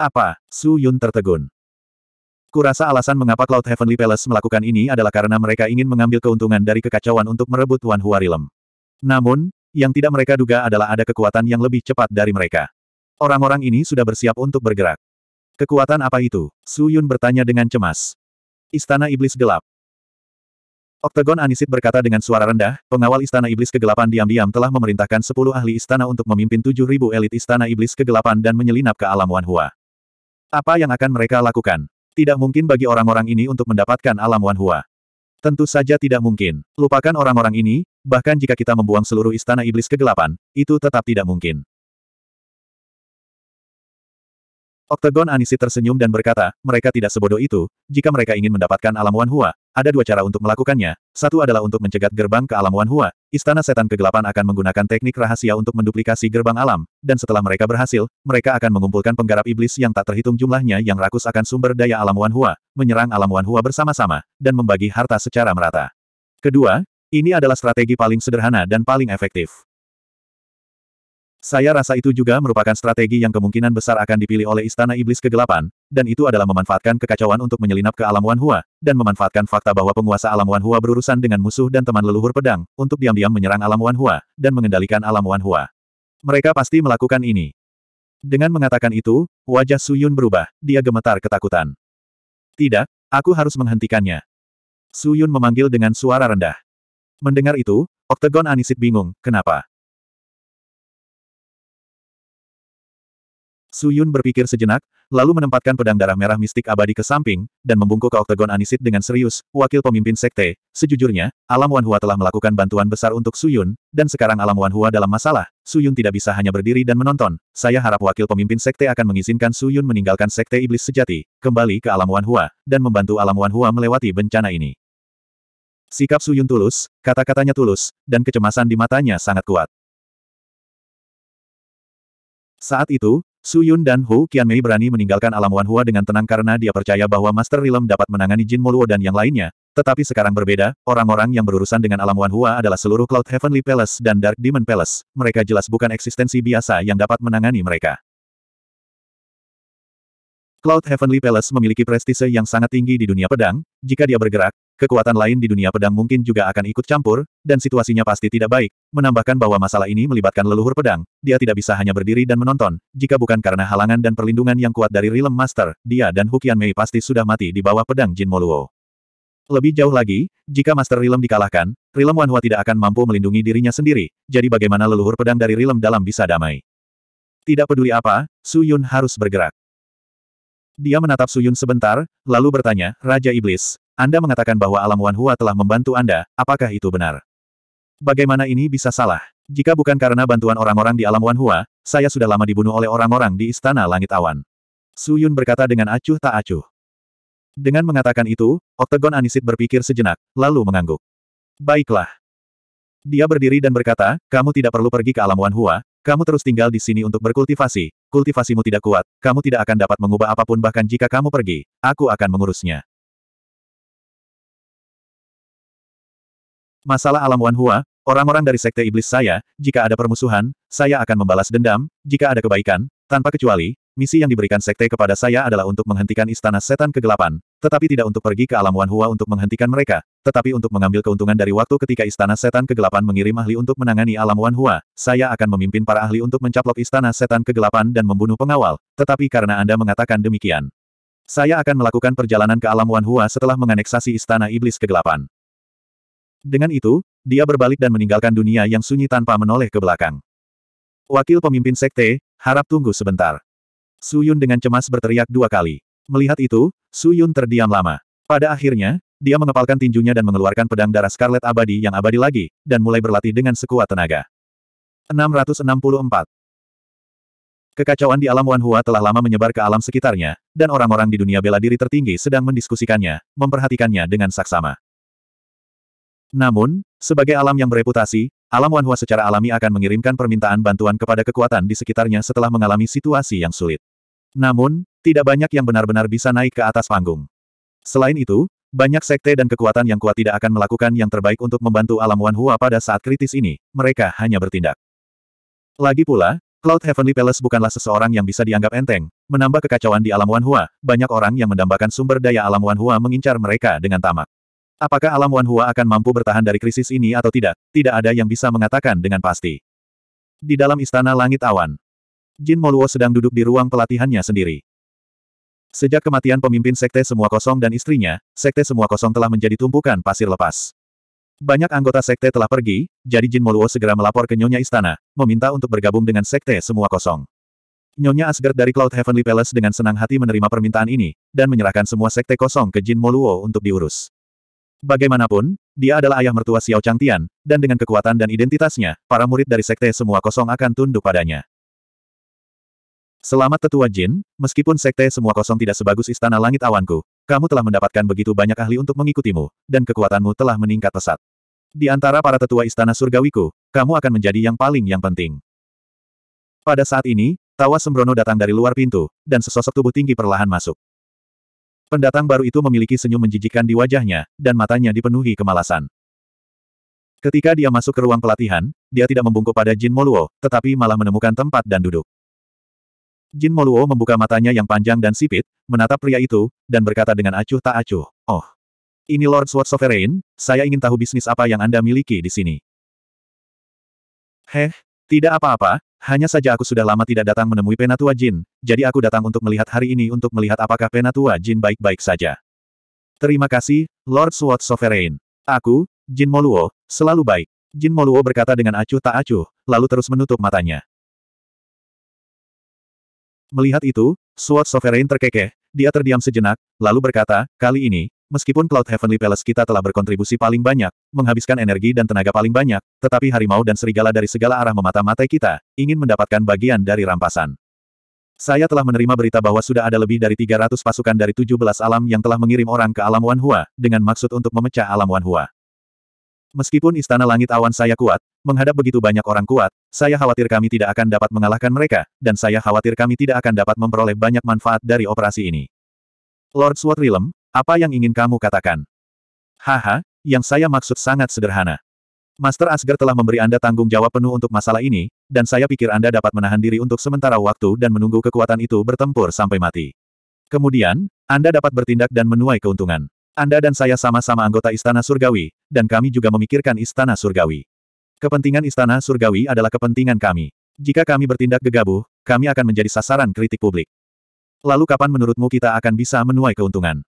Apa? Su Yun tertegun. Kurasa alasan mengapa Cloud Heavenly Palace melakukan ini adalah karena mereka ingin mengambil keuntungan dari kekacauan untuk merebut Wan Hua Namun, yang tidak mereka duga adalah ada kekuatan yang lebih cepat dari mereka. Orang-orang ini sudah bersiap untuk bergerak. Kekuatan apa itu? Su Yun bertanya dengan cemas. Istana Iblis Gelap. Oktagon Anisit berkata dengan suara rendah, pengawal Istana Iblis Kegelapan diam-diam telah memerintahkan sepuluh ahli istana untuk memimpin tujuh ribu elit Istana Iblis Kegelapan dan menyelinap ke alam Wanhua. Apa yang akan mereka lakukan? Tidak mungkin bagi orang-orang ini untuk mendapatkan alam Wanhua. Tentu saja tidak mungkin. Lupakan orang-orang ini, bahkan jika kita membuang seluruh istana iblis kegelapan, itu tetap tidak mungkin. Oktagon Anisi tersenyum dan berkata, mereka tidak sebodoh itu, jika mereka ingin mendapatkan alam Wan Hua, ada dua cara untuk melakukannya, satu adalah untuk mencegat gerbang ke alam Wan Hua, istana setan kegelapan akan menggunakan teknik rahasia untuk menduplikasi gerbang alam, dan setelah mereka berhasil, mereka akan mengumpulkan penggarap iblis yang tak terhitung jumlahnya yang rakus akan sumber daya alam Wan Hua, menyerang alam Wan Hua bersama-sama, dan membagi harta secara merata. Kedua, ini adalah strategi paling sederhana dan paling efektif. Saya rasa itu juga merupakan strategi yang kemungkinan besar akan dipilih oleh Istana Iblis Kegelapan, dan itu adalah memanfaatkan kekacauan untuk menyelinap ke alam Wanhua, Hua, dan memanfaatkan fakta bahwa penguasa alam Wanhua Hua berurusan dengan musuh dan teman leluhur pedang, untuk diam-diam menyerang alam Wanhua, Hua, dan mengendalikan alam Wanhua. Hua. Mereka pasti melakukan ini. Dengan mengatakan itu, wajah Suyun berubah, dia gemetar ketakutan. Tidak, aku harus menghentikannya. Suyun memanggil dengan suara rendah. Mendengar itu, Oktagon Anisit bingung, kenapa? Su Yun berpikir sejenak, lalu menempatkan pedang darah merah mistik abadi ke samping, dan membungkuk ke oktagon anisit dengan serius, wakil pemimpin sekte. Sejujurnya, Alam Wanhua telah melakukan bantuan besar untuk Su Yun, dan sekarang Alam Wanhua dalam masalah. Su Yun tidak bisa hanya berdiri dan menonton. Saya harap wakil pemimpin sekte akan mengizinkan Su Yun meninggalkan sekte iblis sejati, kembali ke Alam Wanhua, dan membantu Alam Wanhua melewati bencana ini. Sikap Su Yun tulus, kata-katanya tulus, dan kecemasan di matanya sangat kuat. Saat itu, Su Yun dan Hu Qianmei berani meninggalkan alam Hua dengan tenang karena dia percaya bahwa Master Rilem dapat menangani Jin Moluo dan yang lainnya, tetapi sekarang berbeda, orang-orang yang berurusan dengan alam Hua adalah seluruh Cloud Heavenly Palace dan Dark Demon Palace, mereka jelas bukan eksistensi biasa yang dapat menangani mereka. Cloud Heavenly Palace memiliki prestise yang sangat tinggi di dunia pedang, jika dia bergerak, kekuatan lain di dunia pedang mungkin juga akan ikut campur, dan situasinya pasti tidak baik, menambahkan bahwa masalah ini melibatkan leluhur pedang, dia tidak bisa hanya berdiri dan menonton, jika bukan karena halangan dan perlindungan yang kuat dari Realm Master, dia dan Hukian Mei pasti sudah mati di bawah pedang Jin Moluo. Lebih jauh lagi, jika Master Realm dikalahkan, Realm Wanhua tidak akan mampu melindungi dirinya sendiri, jadi bagaimana leluhur pedang dari Realm dalam bisa damai? Tidak peduli apa, Su Yun harus bergerak. Dia menatap Suyun sebentar, lalu bertanya, Raja Iblis, anda mengatakan bahwa alam Hua telah membantu Anda, apakah itu benar? Bagaimana ini bisa salah? Jika bukan karena bantuan orang-orang di alam Hua, saya sudah lama dibunuh oleh orang-orang di Istana Langit Awan. Su Yun berkata dengan acuh tak acuh. Dengan mengatakan itu, Oktagon Anisit berpikir sejenak, lalu mengangguk. Baiklah. Dia berdiri dan berkata, kamu tidak perlu pergi ke alam Hua. kamu terus tinggal di sini untuk berkultivasi, kultivasimu tidak kuat, kamu tidak akan dapat mengubah apapun bahkan jika kamu pergi, aku akan mengurusnya. Masalah alam Wan Hua, orang-orang dari sekte iblis saya, jika ada permusuhan, saya akan membalas dendam, jika ada kebaikan, tanpa kecuali, misi yang diberikan sekte kepada saya adalah untuk menghentikan istana setan kegelapan, tetapi tidak untuk pergi ke alam Wan Hua untuk menghentikan mereka, tetapi untuk mengambil keuntungan dari waktu ketika istana setan kegelapan mengirim ahli untuk menangani alam Wan Hua, saya akan memimpin para ahli untuk mencaplok istana setan kegelapan dan membunuh pengawal, tetapi karena Anda mengatakan demikian. Saya akan melakukan perjalanan ke alam Wan Hua setelah menganeksasi istana iblis kegelapan. Dengan itu, dia berbalik dan meninggalkan dunia yang sunyi tanpa menoleh ke belakang. Wakil pemimpin sekte, harap tunggu sebentar. Su Yun dengan cemas berteriak dua kali. Melihat itu, Su Yun terdiam lama. Pada akhirnya, dia mengepalkan tinjunya dan mengeluarkan pedang darah Scarlet abadi yang abadi lagi, dan mulai berlatih dengan sekuat tenaga. 664. Kekacauan di alam Wanhua telah lama menyebar ke alam sekitarnya, dan orang-orang di dunia bela diri tertinggi sedang mendiskusikannya, memperhatikannya dengan saksama. Namun, sebagai alam yang bereputasi, alam Wanhua secara alami akan mengirimkan permintaan bantuan kepada kekuatan di sekitarnya setelah mengalami situasi yang sulit. Namun, tidak banyak yang benar-benar bisa naik ke atas panggung. Selain itu, banyak sekte dan kekuatan yang kuat tidak akan melakukan yang terbaik untuk membantu alam Wanhua pada saat kritis ini, mereka hanya bertindak. Lagi pula, Cloud Heavenly Palace bukanlah seseorang yang bisa dianggap enteng. Menambah kekacauan di alam Wanhua, banyak orang yang mendambakan sumber daya alam Wanhua mengincar mereka dengan tamak. Apakah alam Wan Hua akan mampu bertahan dari krisis ini atau tidak, tidak ada yang bisa mengatakan dengan pasti. Di dalam istana langit awan, Jin Moluo sedang duduk di ruang pelatihannya sendiri. Sejak kematian pemimpin Sekte Semua Kosong dan istrinya, Sekte Semua Kosong telah menjadi tumpukan pasir lepas. Banyak anggota Sekte telah pergi, jadi Jin Moluo segera melapor ke Nyonya Istana, meminta untuk bergabung dengan Sekte Semua Kosong. Nyonya Asgard dari Cloud Heavenly Palace dengan senang hati menerima permintaan ini, dan menyerahkan semua Sekte Kosong ke Jin Moluo untuk diurus. Bagaimanapun, dia adalah ayah mertua Xiao Changtian, dan dengan kekuatan dan identitasnya, para murid dari sekte semua kosong akan tunduk padanya. Selamat tetua Jin, meskipun sekte semua kosong tidak sebagus istana langit awanku, kamu telah mendapatkan begitu banyak ahli untuk mengikutimu, dan kekuatanmu telah meningkat pesat. Di antara para tetua istana surgawiku, kamu akan menjadi yang paling yang penting. Pada saat ini, tawa sembrono datang dari luar pintu, dan sesosok tubuh tinggi perlahan masuk. Pendatang baru itu memiliki senyum menjijikan di wajahnya, dan matanya dipenuhi kemalasan. Ketika dia masuk ke ruang pelatihan, dia tidak membungkuk pada Jin Moluo, tetapi malah menemukan tempat dan duduk. Jin Moluo membuka matanya yang panjang dan sipit, menatap pria itu, dan berkata dengan acuh tak acuh, Oh, ini Lord Sword Sovereign, saya ingin tahu bisnis apa yang Anda miliki di sini. Heh, tidak apa-apa, hanya saja aku sudah lama tidak datang menemui Penatua Jin, jadi aku datang untuk melihat hari ini untuk melihat apakah Penatua Jin baik-baik saja. Terima kasih, Lord Sword Sovereign. Aku, Jin Moluo, selalu baik. Jin Moluo berkata dengan acuh tak acuh, lalu terus menutup matanya. Melihat itu, Sword Sovereign terkekeh, dia terdiam sejenak, lalu berkata, kali ini, Meskipun Cloud Heavenly Palace kita telah berkontribusi paling banyak, menghabiskan energi dan tenaga paling banyak, tetapi harimau dan serigala dari segala arah memata-matai kita, ingin mendapatkan bagian dari rampasan. Saya telah menerima berita bahwa sudah ada lebih dari 300 pasukan dari 17 alam yang telah mengirim orang ke alam Wanhua, dengan maksud untuk memecah alam Wanhua. Meskipun istana langit awan saya kuat, menghadap begitu banyak orang kuat, saya khawatir kami tidak akan dapat mengalahkan mereka, dan saya khawatir kami tidak akan dapat memperoleh banyak manfaat dari operasi ini. Lord Sword apa yang ingin kamu katakan? Haha, yang saya maksud sangat sederhana. Master Asgar telah memberi Anda tanggung jawab penuh untuk masalah ini, dan saya pikir Anda dapat menahan diri untuk sementara waktu dan menunggu kekuatan itu bertempur sampai mati. Kemudian, Anda dapat bertindak dan menuai keuntungan. Anda dan saya sama-sama anggota Istana Surgawi, dan kami juga memikirkan Istana Surgawi. Kepentingan Istana Surgawi adalah kepentingan kami. Jika kami bertindak gegabah, kami akan menjadi sasaran kritik publik. Lalu kapan menurutmu kita akan bisa menuai keuntungan?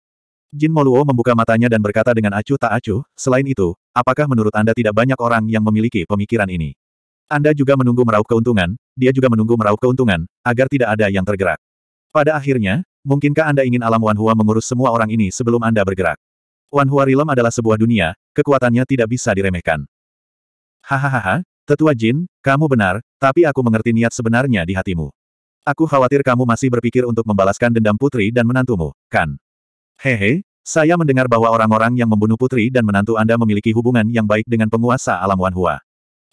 Jin Moluo membuka matanya dan berkata dengan acuh tak acuh, selain itu, apakah menurut Anda tidak banyak orang yang memiliki pemikiran ini? Anda juga menunggu meraup keuntungan, dia juga menunggu meraup keuntungan, agar tidak ada yang tergerak. Pada akhirnya, mungkinkah Anda ingin alam Wanhua mengurus semua orang ini sebelum Anda bergerak? Wanhua Rilem adalah sebuah dunia, kekuatannya tidak bisa diremehkan. Hahaha, tetua Jin, kamu benar, tapi aku mengerti niat sebenarnya di hatimu. Aku khawatir kamu masih berpikir untuk membalaskan dendam putri dan menantumu, kan? Hehe, saya mendengar bahwa orang-orang yang membunuh putri dan menantu Anda memiliki hubungan yang baik dengan penguasa alam Hua.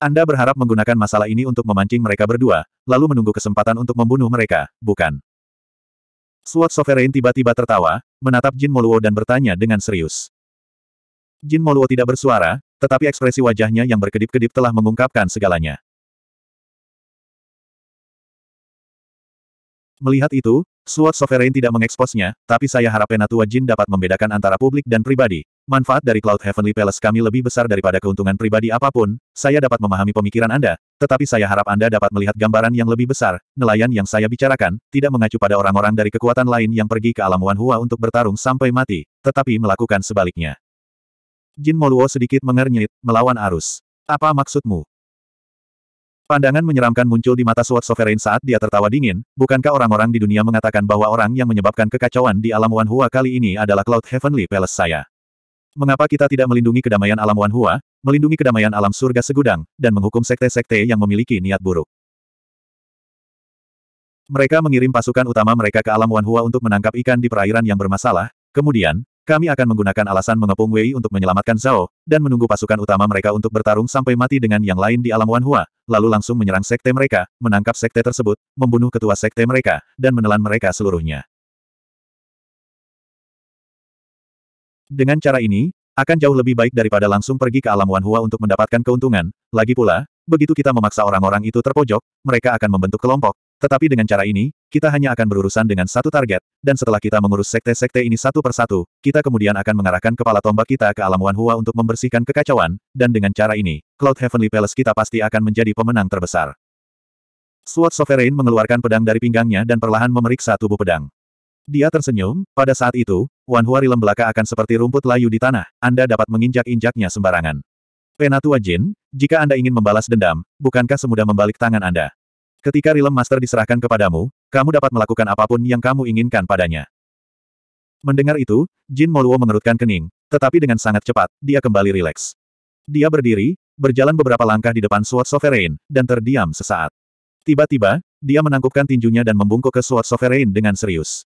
Anda berharap menggunakan masalah ini untuk memancing mereka berdua, lalu menunggu kesempatan untuk membunuh mereka, bukan? Sword Sovereign tiba-tiba tertawa, menatap Jin Moluo dan bertanya dengan serius. Jin Moluo tidak bersuara, tetapi ekspresi wajahnya yang berkedip-kedip telah mengungkapkan segalanya. Melihat itu, Sword Sovereign tidak mengeksposnya, tapi saya harap Penatua Jin dapat membedakan antara publik dan pribadi. Manfaat dari Cloud Heavenly Palace kami lebih besar daripada keuntungan pribadi apapun, saya dapat memahami pemikiran Anda, tetapi saya harap Anda dapat melihat gambaran yang lebih besar, nelayan yang saya bicarakan, tidak mengacu pada orang-orang dari kekuatan lain yang pergi ke alam Wan Hua untuk bertarung sampai mati, tetapi melakukan sebaliknya. Jin Moluo sedikit mengernyit, melawan arus. Apa maksudmu? Pandangan menyeramkan muncul di mata Sword Sovereign saat dia tertawa dingin, bukankah orang-orang di dunia mengatakan bahwa orang yang menyebabkan kekacauan di alam Wanhua kali ini adalah Cloud Heavenly Palace saya? Mengapa kita tidak melindungi kedamaian alam Wanhua, melindungi kedamaian alam surga segudang, dan menghukum sekte-sekte yang memiliki niat buruk? Mereka mengirim pasukan utama mereka ke alam Wanhua untuk menangkap ikan di perairan yang bermasalah, kemudian, kami akan menggunakan alasan mengepung Wei untuk menyelamatkan Zhao, dan menunggu pasukan utama mereka untuk bertarung sampai mati dengan yang lain di alam Wanhua, lalu langsung menyerang sekte mereka, menangkap sekte tersebut, membunuh ketua sekte mereka, dan menelan mereka seluruhnya. Dengan cara ini, akan jauh lebih baik daripada langsung pergi ke alam Wanhua untuk mendapatkan keuntungan, lagi pula, begitu kita memaksa orang-orang itu terpojok, mereka akan membentuk kelompok, tetapi dengan cara ini, kita hanya akan berurusan dengan satu target, dan setelah kita mengurus sekte-sekte ini satu persatu, kita kemudian akan mengarahkan kepala tombak kita ke alam Wan Hua untuk membersihkan kekacauan, dan dengan cara ini, Cloud Heavenly Palace kita pasti akan menjadi pemenang terbesar. Sword Sovereign mengeluarkan pedang dari pinggangnya dan perlahan memeriksa tubuh pedang. Dia tersenyum, pada saat itu, Wan Hua Rilem belaka akan seperti rumput layu di tanah, Anda dapat menginjak-injaknya sembarangan. Penatua Jin, jika Anda ingin membalas dendam, bukankah semudah membalik tangan Anda? Ketika Rilem Master diserahkan kepadamu, kamu dapat melakukan apapun yang kamu inginkan padanya. Mendengar itu, Jin Moluo mengerutkan kening, tetapi dengan sangat cepat, dia kembali rileks. Dia berdiri, berjalan beberapa langkah di depan Sword Sovereign, dan terdiam sesaat. Tiba-tiba, dia menangkupkan tinjunya dan membungkuk ke Sword Sovereign dengan serius.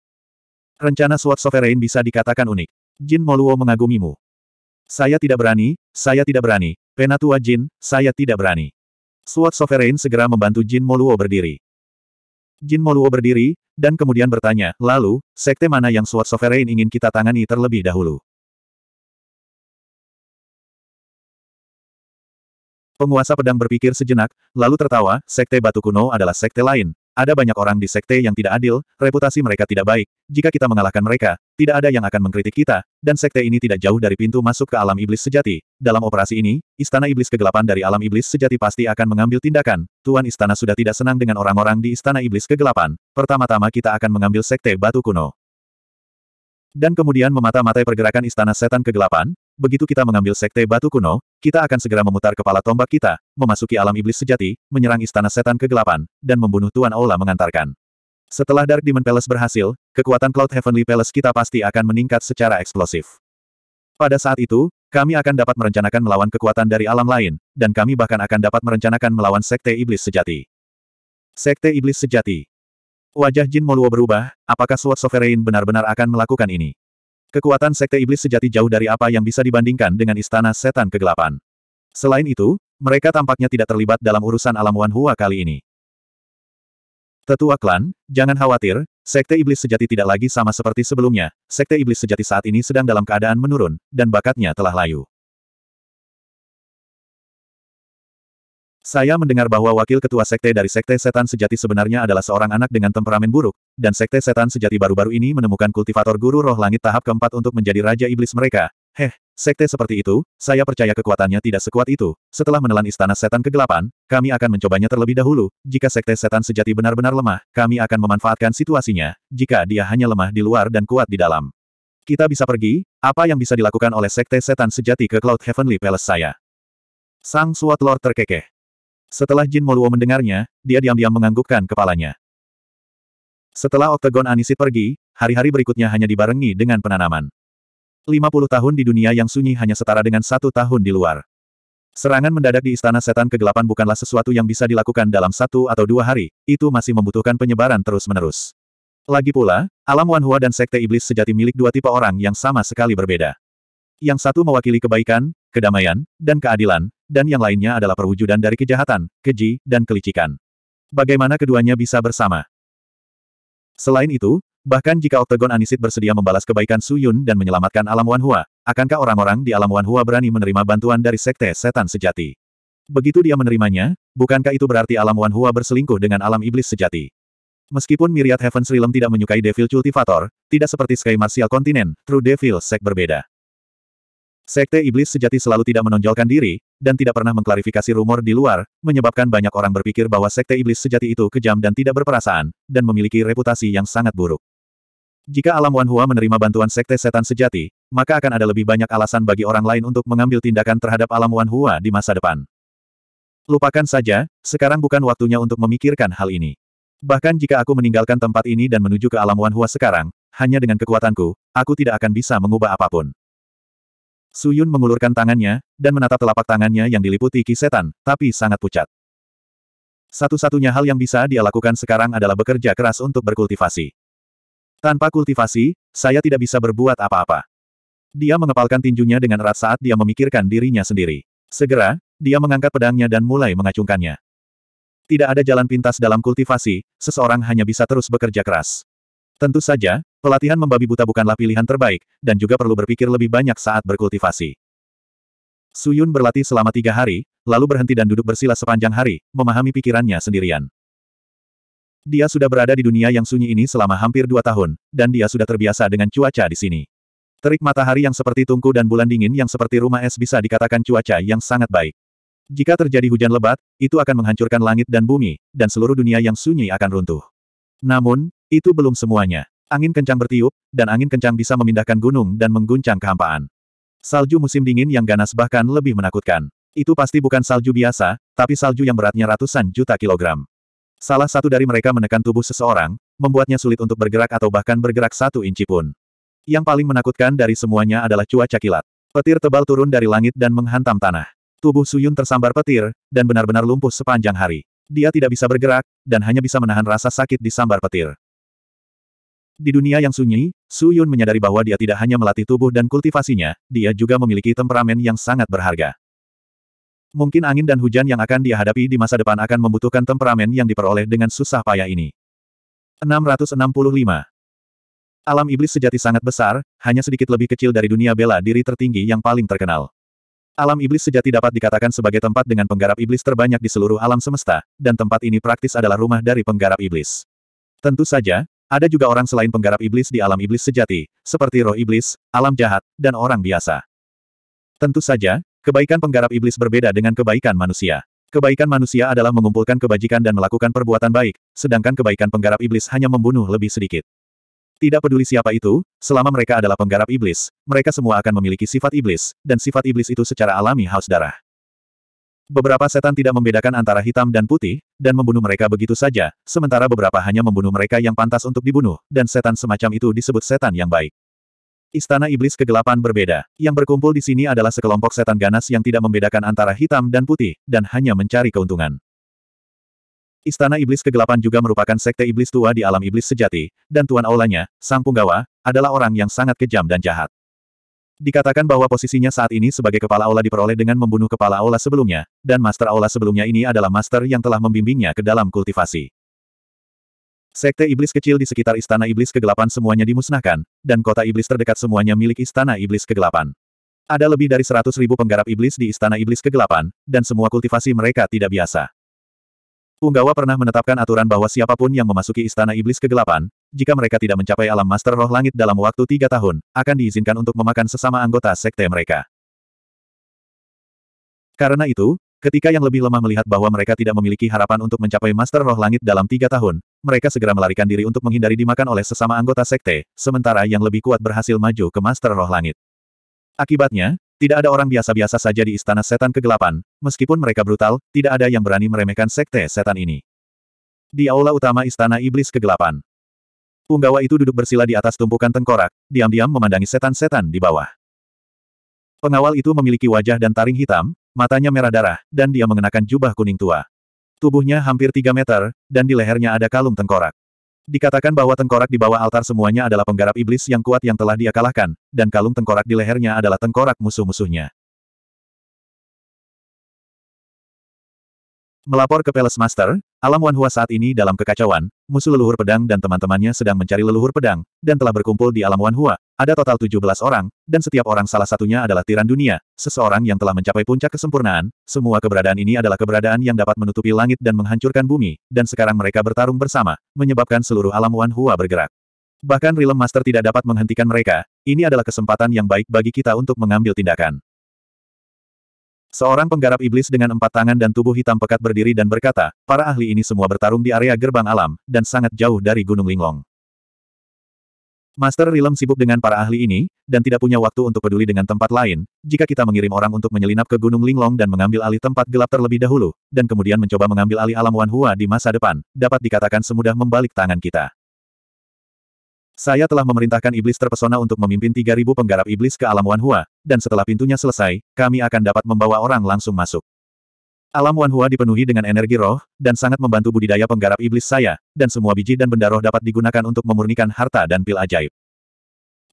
Rencana Sword Sovereign bisa dikatakan unik. Jin Moluo mengagumimu. Saya tidak berani, saya tidak berani, Penatua Jin, saya tidak berani. Sword Sovereign segera membantu Jin Moluo berdiri. Jin Moluo berdiri, dan kemudian bertanya, lalu, sekte mana yang Sword Sovereign ingin kita tangani terlebih dahulu? Penguasa pedang berpikir sejenak, lalu tertawa, sekte batu kuno adalah sekte lain. Ada banyak orang di sekte yang tidak adil, reputasi mereka tidak baik. Jika kita mengalahkan mereka, tidak ada yang akan mengkritik kita, dan sekte ini tidak jauh dari pintu masuk ke alam iblis sejati. Dalam operasi ini, Istana Iblis Kegelapan dari alam iblis sejati pasti akan mengambil tindakan. Tuan Istana sudah tidak senang dengan orang-orang di Istana Iblis Kegelapan. Pertama-tama kita akan mengambil sekte batu kuno. Dan kemudian memata-matai pergerakan Istana Setan Kegelapan, begitu kita mengambil sekte batu kuno, kita akan segera memutar kepala tombak kita, memasuki alam iblis sejati, menyerang Istana Setan Kegelapan, dan membunuh Tuan Aula mengantarkan. Setelah Dark Demon Palace berhasil, kekuatan Cloud Heavenly Palace kita pasti akan meningkat secara eksplosif. Pada saat itu, kami akan dapat merencanakan melawan kekuatan dari alam lain, dan kami bahkan akan dapat merencanakan melawan Sekte Iblis Sejati. Sekte Iblis Sejati Wajah Jin Moluo berubah, apakah Sword Sovereign benar-benar akan melakukan ini? Kekuatan Sekte Iblis Sejati jauh dari apa yang bisa dibandingkan dengan Istana Setan Kegelapan. Selain itu, mereka tampaknya tidak terlibat dalam urusan alam Wan Hua kali ini. Tetua klan, jangan khawatir, sekte iblis sejati tidak lagi sama seperti sebelumnya, sekte iblis sejati saat ini sedang dalam keadaan menurun, dan bakatnya telah layu. Saya mendengar bahwa wakil ketua sekte dari sekte setan sejati sebenarnya adalah seorang anak dengan temperamen buruk, dan sekte setan sejati baru-baru ini menemukan kultivator guru roh langit tahap keempat untuk menjadi raja iblis mereka, Heh, sekte seperti itu, saya percaya kekuatannya tidak sekuat itu. Setelah menelan istana setan kegelapan, kami akan mencobanya terlebih dahulu. Jika sekte setan sejati benar-benar lemah, kami akan memanfaatkan situasinya, jika dia hanya lemah di luar dan kuat di dalam. Kita bisa pergi, apa yang bisa dilakukan oleh sekte setan sejati ke Cloud Heavenly Palace saya? Sang Swat Lord terkekeh. Setelah Jin Moluo mendengarnya, dia diam-diam menganggukkan kepalanya. Setelah Oktagon Anisit pergi, hari-hari berikutnya hanya dibarengi dengan penanaman. 50 tahun di dunia yang sunyi hanya setara dengan satu tahun di luar. Serangan mendadak di Istana Setan Kegelapan bukanlah sesuatu yang bisa dilakukan dalam satu atau dua hari, itu masih membutuhkan penyebaran terus-menerus. Lagi pula, alam Wanhua dan Sekte Iblis sejati milik dua tipe orang yang sama sekali berbeda. Yang satu mewakili kebaikan, kedamaian, dan keadilan, dan yang lainnya adalah perwujudan dari kejahatan, keji, dan kelicikan. Bagaimana keduanya bisa bersama? Selain itu, Bahkan jika Oktagon Anisit bersedia membalas kebaikan Su Yun dan menyelamatkan alam Wanhua, akankah orang-orang di alam Wanhua berani menerima bantuan dari Sekte Setan Sejati? Begitu dia menerimanya, bukankah itu berarti alam Wanhua berselingkuh dengan alam Iblis Sejati? Meskipun Myriad Heaven's Realm tidak menyukai Devil Cultivator, tidak seperti Sky Martial Continent, True Devil Sek berbeda. Sekte Iblis Sejati selalu tidak menonjolkan diri, dan tidak pernah mengklarifikasi rumor di luar, menyebabkan banyak orang berpikir bahwa Sekte Iblis Sejati itu kejam dan tidak berperasaan, dan memiliki reputasi yang sangat buruk. Jika alam Wan Hua menerima bantuan sekte setan sejati, maka akan ada lebih banyak alasan bagi orang lain untuk mengambil tindakan terhadap alam Wan Hua di masa depan. Lupakan saja, sekarang bukan waktunya untuk memikirkan hal ini. Bahkan jika aku meninggalkan tempat ini dan menuju ke alam Wan Hua sekarang, hanya dengan kekuatanku, aku tidak akan bisa mengubah apapun. Suyun mengulurkan tangannya, dan menatap telapak tangannya yang diliputi kisetan, tapi sangat pucat. Satu-satunya hal yang bisa dia lakukan sekarang adalah bekerja keras untuk berkultivasi. Tanpa kultivasi, saya tidak bisa berbuat apa-apa. Dia mengepalkan tinjunya dengan erat saat dia memikirkan dirinya sendiri. Segera, dia mengangkat pedangnya dan mulai mengacungkannya. Tidak ada jalan pintas dalam kultivasi, seseorang hanya bisa terus bekerja keras. Tentu saja, pelatihan membabi buta bukanlah pilihan terbaik, dan juga perlu berpikir lebih banyak saat berkultivasi. Suyun berlatih selama tiga hari, lalu berhenti dan duduk bersila sepanjang hari, memahami pikirannya sendirian. Dia sudah berada di dunia yang sunyi ini selama hampir dua tahun, dan dia sudah terbiasa dengan cuaca di sini. Terik matahari yang seperti tungku dan bulan dingin yang seperti rumah es bisa dikatakan cuaca yang sangat baik. Jika terjadi hujan lebat, itu akan menghancurkan langit dan bumi, dan seluruh dunia yang sunyi akan runtuh. Namun, itu belum semuanya. Angin kencang bertiup, dan angin kencang bisa memindahkan gunung dan mengguncang kehampaan. Salju musim dingin yang ganas bahkan lebih menakutkan. Itu pasti bukan salju biasa, tapi salju yang beratnya ratusan juta kilogram. Salah satu dari mereka menekan tubuh seseorang, membuatnya sulit untuk bergerak atau bahkan bergerak satu inci pun. Yang paling menakutkan dari semuanya adalah cuaca kilat. Petir tebal turun dari langit dan menghantam tanah. Tubuh Suyun tersambar petir, dan benar-benar lumpuh sepanjang hari. Dia tidak bisa bergerak, dan hanya bisa menahan rasa sakit di sambar petir. Di dunia yang sunyi, Su Yun menyadari bahwa dia tidak hanya melatih tubuh dan kultivasinya, dia juga memiliki temperamen yang sangat berharga. Mungkin angin dan hujan yang akan dia hadapi di masa depan akan membutuhkan temperamen yang diperoleh dengan susah payah ini. 665. Alam iblis sejati sangat besar, hanya sedikit lebih kecil dari dunia bela diri tertinggi yang paling terkenal. Alam iblis sejati dapat dikatakan sebagai tempat dengan penggarap iblis terbanyak di seluruh alam semesta, dan tempat ini praktis adalah rumah dari penggarap iblis. Tentu saja, ada juga orang selain penggarap iblis di alam iblis sejati, seperti roh iblis, alam jahat, dan orang biasa. Tentu saja, Kebaikan penggarap iblis berbeda dengan kebaikan manusia. Kebaikan manusia adalah mengumpulkan kebajikan dan melakukan perbuatan baik, sedangkan kebaikan penggarap iblis hanya membunuh lebih sedikit. Tidak peduli siapa itu, selama mereka adalah penggarap iblis, mereka semua akan memiliki sifat iblis, dan sifat iblis itu secara alami haus darah. Beberapa setan tidak membedakan antara hitam dan putih, dan membunuh mereka begitu saja, sementara beberapa hanya membunuh mereka yang pantas untuk dibunuh, dan setan semacam itu disebut setan yang baik. Istana Iblis Kegelapan berbeda. Yang berkumpul di sini adalah sekelompok setan ganas yang tidak membedakan antara hitam dan putih, dan hanya mencari keuntungan. Istana Iblis Kegelapan juga merupakan sekte iblis tua di alam iblis sejati, dan tuan aulanya, Sang Punggawa, adalah orang yang sangat kejam dan jahat. Dikatakan bahwa posisinya saat ini sebagai kepala aula diperoleh dengan membunuh kepala aula sebelumnya, dan master aula sebelumnya ini adalah master yang telah membimbingnya ke dalam kultivasi. Sekte iblis kecil di sekitar istana iblis kegelapan semuanya dimusnahkan, dan kota iblis terdekat semuanya milik istana iblis kegelapan. Ada lebih dari seratus ribu penggarap iblis di istana iblis kegelapan, dan semua kultivasi mereka tidak biasa. Punggawa pernah menetapkan aturan bahwa siapapun yang memasuki istana iblis kegelapan, jika mereka tidak mencapai alam master roh langit dalam waktu tiga tahun, akan diizinkan untuk memakan sesama anggota sekte mereka. Karena itu, Ketika yang lebih lemah melihat bahwa mereka tidak memiliki harapan untuk mencapai Master Roh Langit dalam tiga tahun, mereka segera melarikan diri untuk menghindari dimakan oleh sesama anggota sekte, sementara yang lebih kuat berhasil maju ke Master Roh Langit. Akibatnya, tidak ada orang biasa-biasa saja di Istana Setan Kegelapan, meskipun mereka brutal, tidak ada yang berani meremehkan sekte setan ini. Di aula utama Istana Iblis Kegelapan. Unggawa itu duduk bersila di atas tumpukan tengkorak, diam-diam memandangi setan-setan di bawah. Pengawal itu memiliki wajah dan taring hitam, matanya merah darah, dan dia mengenakan jubah kuning tua. Tubuhnya hampir 3 meter, dan di lehernya ada kalung tengkorak. Dikatakan bahwa tengkorak di bawah altar semuanya adalah penggarap iblis yang kuat yang telah dia kalahkan, dan kalung tengkorak di lehernya adalah tengkorak musuh-musuhnya. Melapor ke Palace Master, alam Wanhua saat ini dalam kekacauan, musuh leluhur pedang dan teman-temannya sedang mencari leluhur pedang, dan telah berkumpul di alam Wanhua, ada total 17 orang, dan setiap orang salah satunya adalah tiran dunia, seseorang yang telah mencapai puncak kesempurnaan, semua keberadaan ini adalah keberadaan yang dapat menutupi langit dan menghancurkan bumi, dan sekarang mereka bertarung bersama, menyebabkan seluruh alam Wanhua bergerak. Bahkan Realm Master tidak dapat menghentikan mereka, ini adalah kesempatan yang baik bagi kita untuk mengambil tindakan. Seorang penggarap iblis dengan empat tangan dan tubuh hitam pekat berdiri dan berkata, para ahli ini semua bertarung di area gerbang alam, dan sangat jauh dari Gunung Linglong. Master Rilem sibuk dengan para ahli ini, dan tidak punya waktu untuk peduli dengan tempat lain, jika kita mengirim orang untuk menyelinap ke Gunung Linglong dan mengambil alih tempat gelap terlebih dahulu, dan kemudian mencoba mengambil alih alam Wanhua di masa depan, dapat dikatakan semudah membalik tangan kita. Saya telah memerintahkan iblis terpesona untuk memimpin 3.000 penggarap iblis ke alam Wanhua, dan setelah pintunya selesai, kami akan dapat membawa orang langsung masuk. Alam Wanhua dipenuhi dengan energi roh, dan sangat membantu budidaya penggarap iblis saya, dan semua biji dan benda roh dapat digunakan untuk memurnikan harta dan pil ajaib.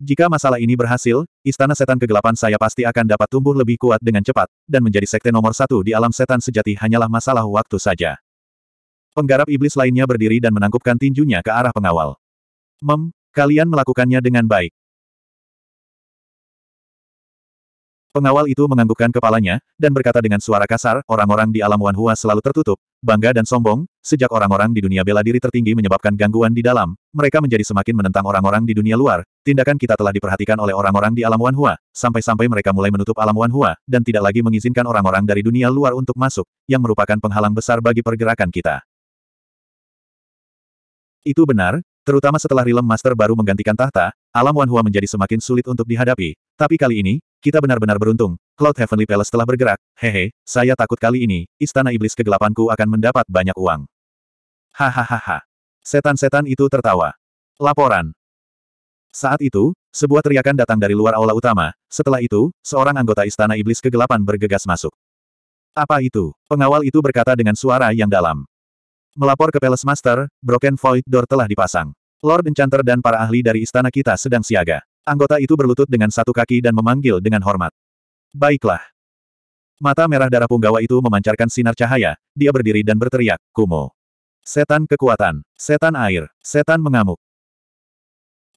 Jika masalah ini berhasil, Istana Setan Kegelapan saya pasti akan dapat tumbuh lebih kuat dengan cepat, dan menjadi sekte nomor satu di alam setan sejati hanyalah masalah waktu saja. Penggarap iblis lainnya berdiri dan menangkupkan tinjunya ke arah pengawal. Mem, Kalian melakukannya dengan baik. Pengawal itu menganggukkan kepalanya, dan berkata dengan suara kasar, orang-orang di alam Hua selalu tertutup, bangga dan sombong, sejak orang-orang di dunia bela diri tertinggi menyebabkan gangguan di dalam, mereka menjadi semakin menentang orang-orang di dunia luar, tindakan kita telah diperhatikan oleh orang-orang di alam Hua, sampai-sampai mereka mulai menutup alam Hua dan tidak lagi mengizinkan orang-orang dari dunia luar untuk masuk, yang merupakan penghalang besar bagi pergerakan kita. Itu benar, Terutama setelah Rilem Master baru menggantikan tahta, alam Wanhua menjadi semakin sulit untuk dihadapi. Tapi kali ini, kita benar-benar beruntung. Cloud Heavenly Palace telah bergerak. Hehe, saya takut kali ini, istana iblis kegelapanku akan mendapat banyak uang. Hahaha. Setan-setan itu tertawa. Laporan. Saat itu, sebuah teriakan datang dari luar aula utama. Setelah itu, seorang anggota istana iblis kegelapan bergegas masuk. Apa itu? Pengawal itu berkata dengan suara yang dalam. Melapor ke Palace Master, Broken Void Door telah dipasang. Lord Enchanter dan para ahli dari istana kita sedang siaga. Anggota itu berlutut dengan satu kaki dan memanggil dengan hormat. Baiklah. Mata merah darah punggawa itu memancarkan sinar cahaya, dia berdiri dan berteriak, Kumo. Setan kekuatan, setan air, setan mengamuk.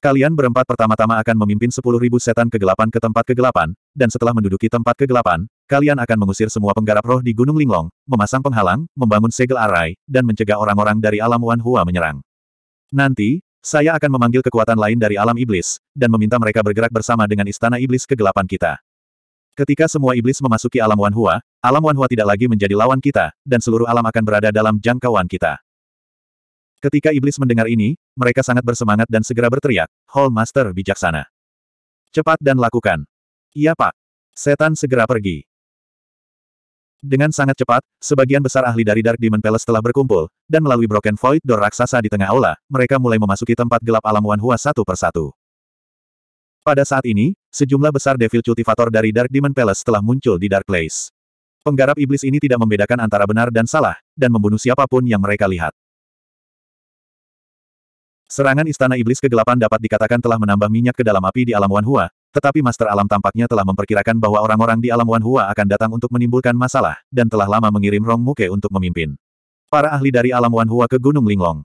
Kalian berempat pertama-tama akan memimpin sepuluh ribu setan kegelapan ke tempat kegelapan, dan setelah menduduki tempat kegelapan, kalian akan mengusir semua penggarap roh di Gunung Linglong, memasang penghalang, membangun segel arai, dan mencegah orang-orang dari alam Wan Hua menyerang. Nanti, saya akan memanggil kekuatan lain dari alam iblis, dan meminta mereka bergerak bersama dengan istana iblis kegelapan kita. Ketika semua iblis memasuki alam Wanhua, alam Wanhua tidak lagi menjadi lawan kita, dan seluruh alam akan berada dalam jangkauan kita. Ketika iblis mendengar ini, mereka sangat bersemangat dan segera berteriak, Hall Master bijaksana. Cepat dan lakukan. Iya pak. Setan segera pergi. Dengan sangat cepat, sebagian besar ahli dari Dark Demon Palace telah berkumpul, dan melalui Broken Void Door raksasa di tengah aula, mereka mulai memasuki tempat gelap alam Wan Hua satu persatu. Pada saat ini, sejumlah besar Devil Cultivator dari Dark Demon Palace telah muncul di Dark Place. Penggarap iblis ini tidak membedakan antara benar dan salah, dan membunuh siapapun yang mereka lihat. Serangan Istana Iblis Kegelapan dapat dikatakan telah menambah minyak ke dalam api di alam Wan Hua, tetapi Master Alam tampaknya telah memperkirakan bahwa orang-orang di alam Wan Hua akan datang untuk menimbulkan masalah, dan telah lama mengirim Rong Muke untuk memimpin. Para ahli dari alam Wan Hua ke Gunung Linglong.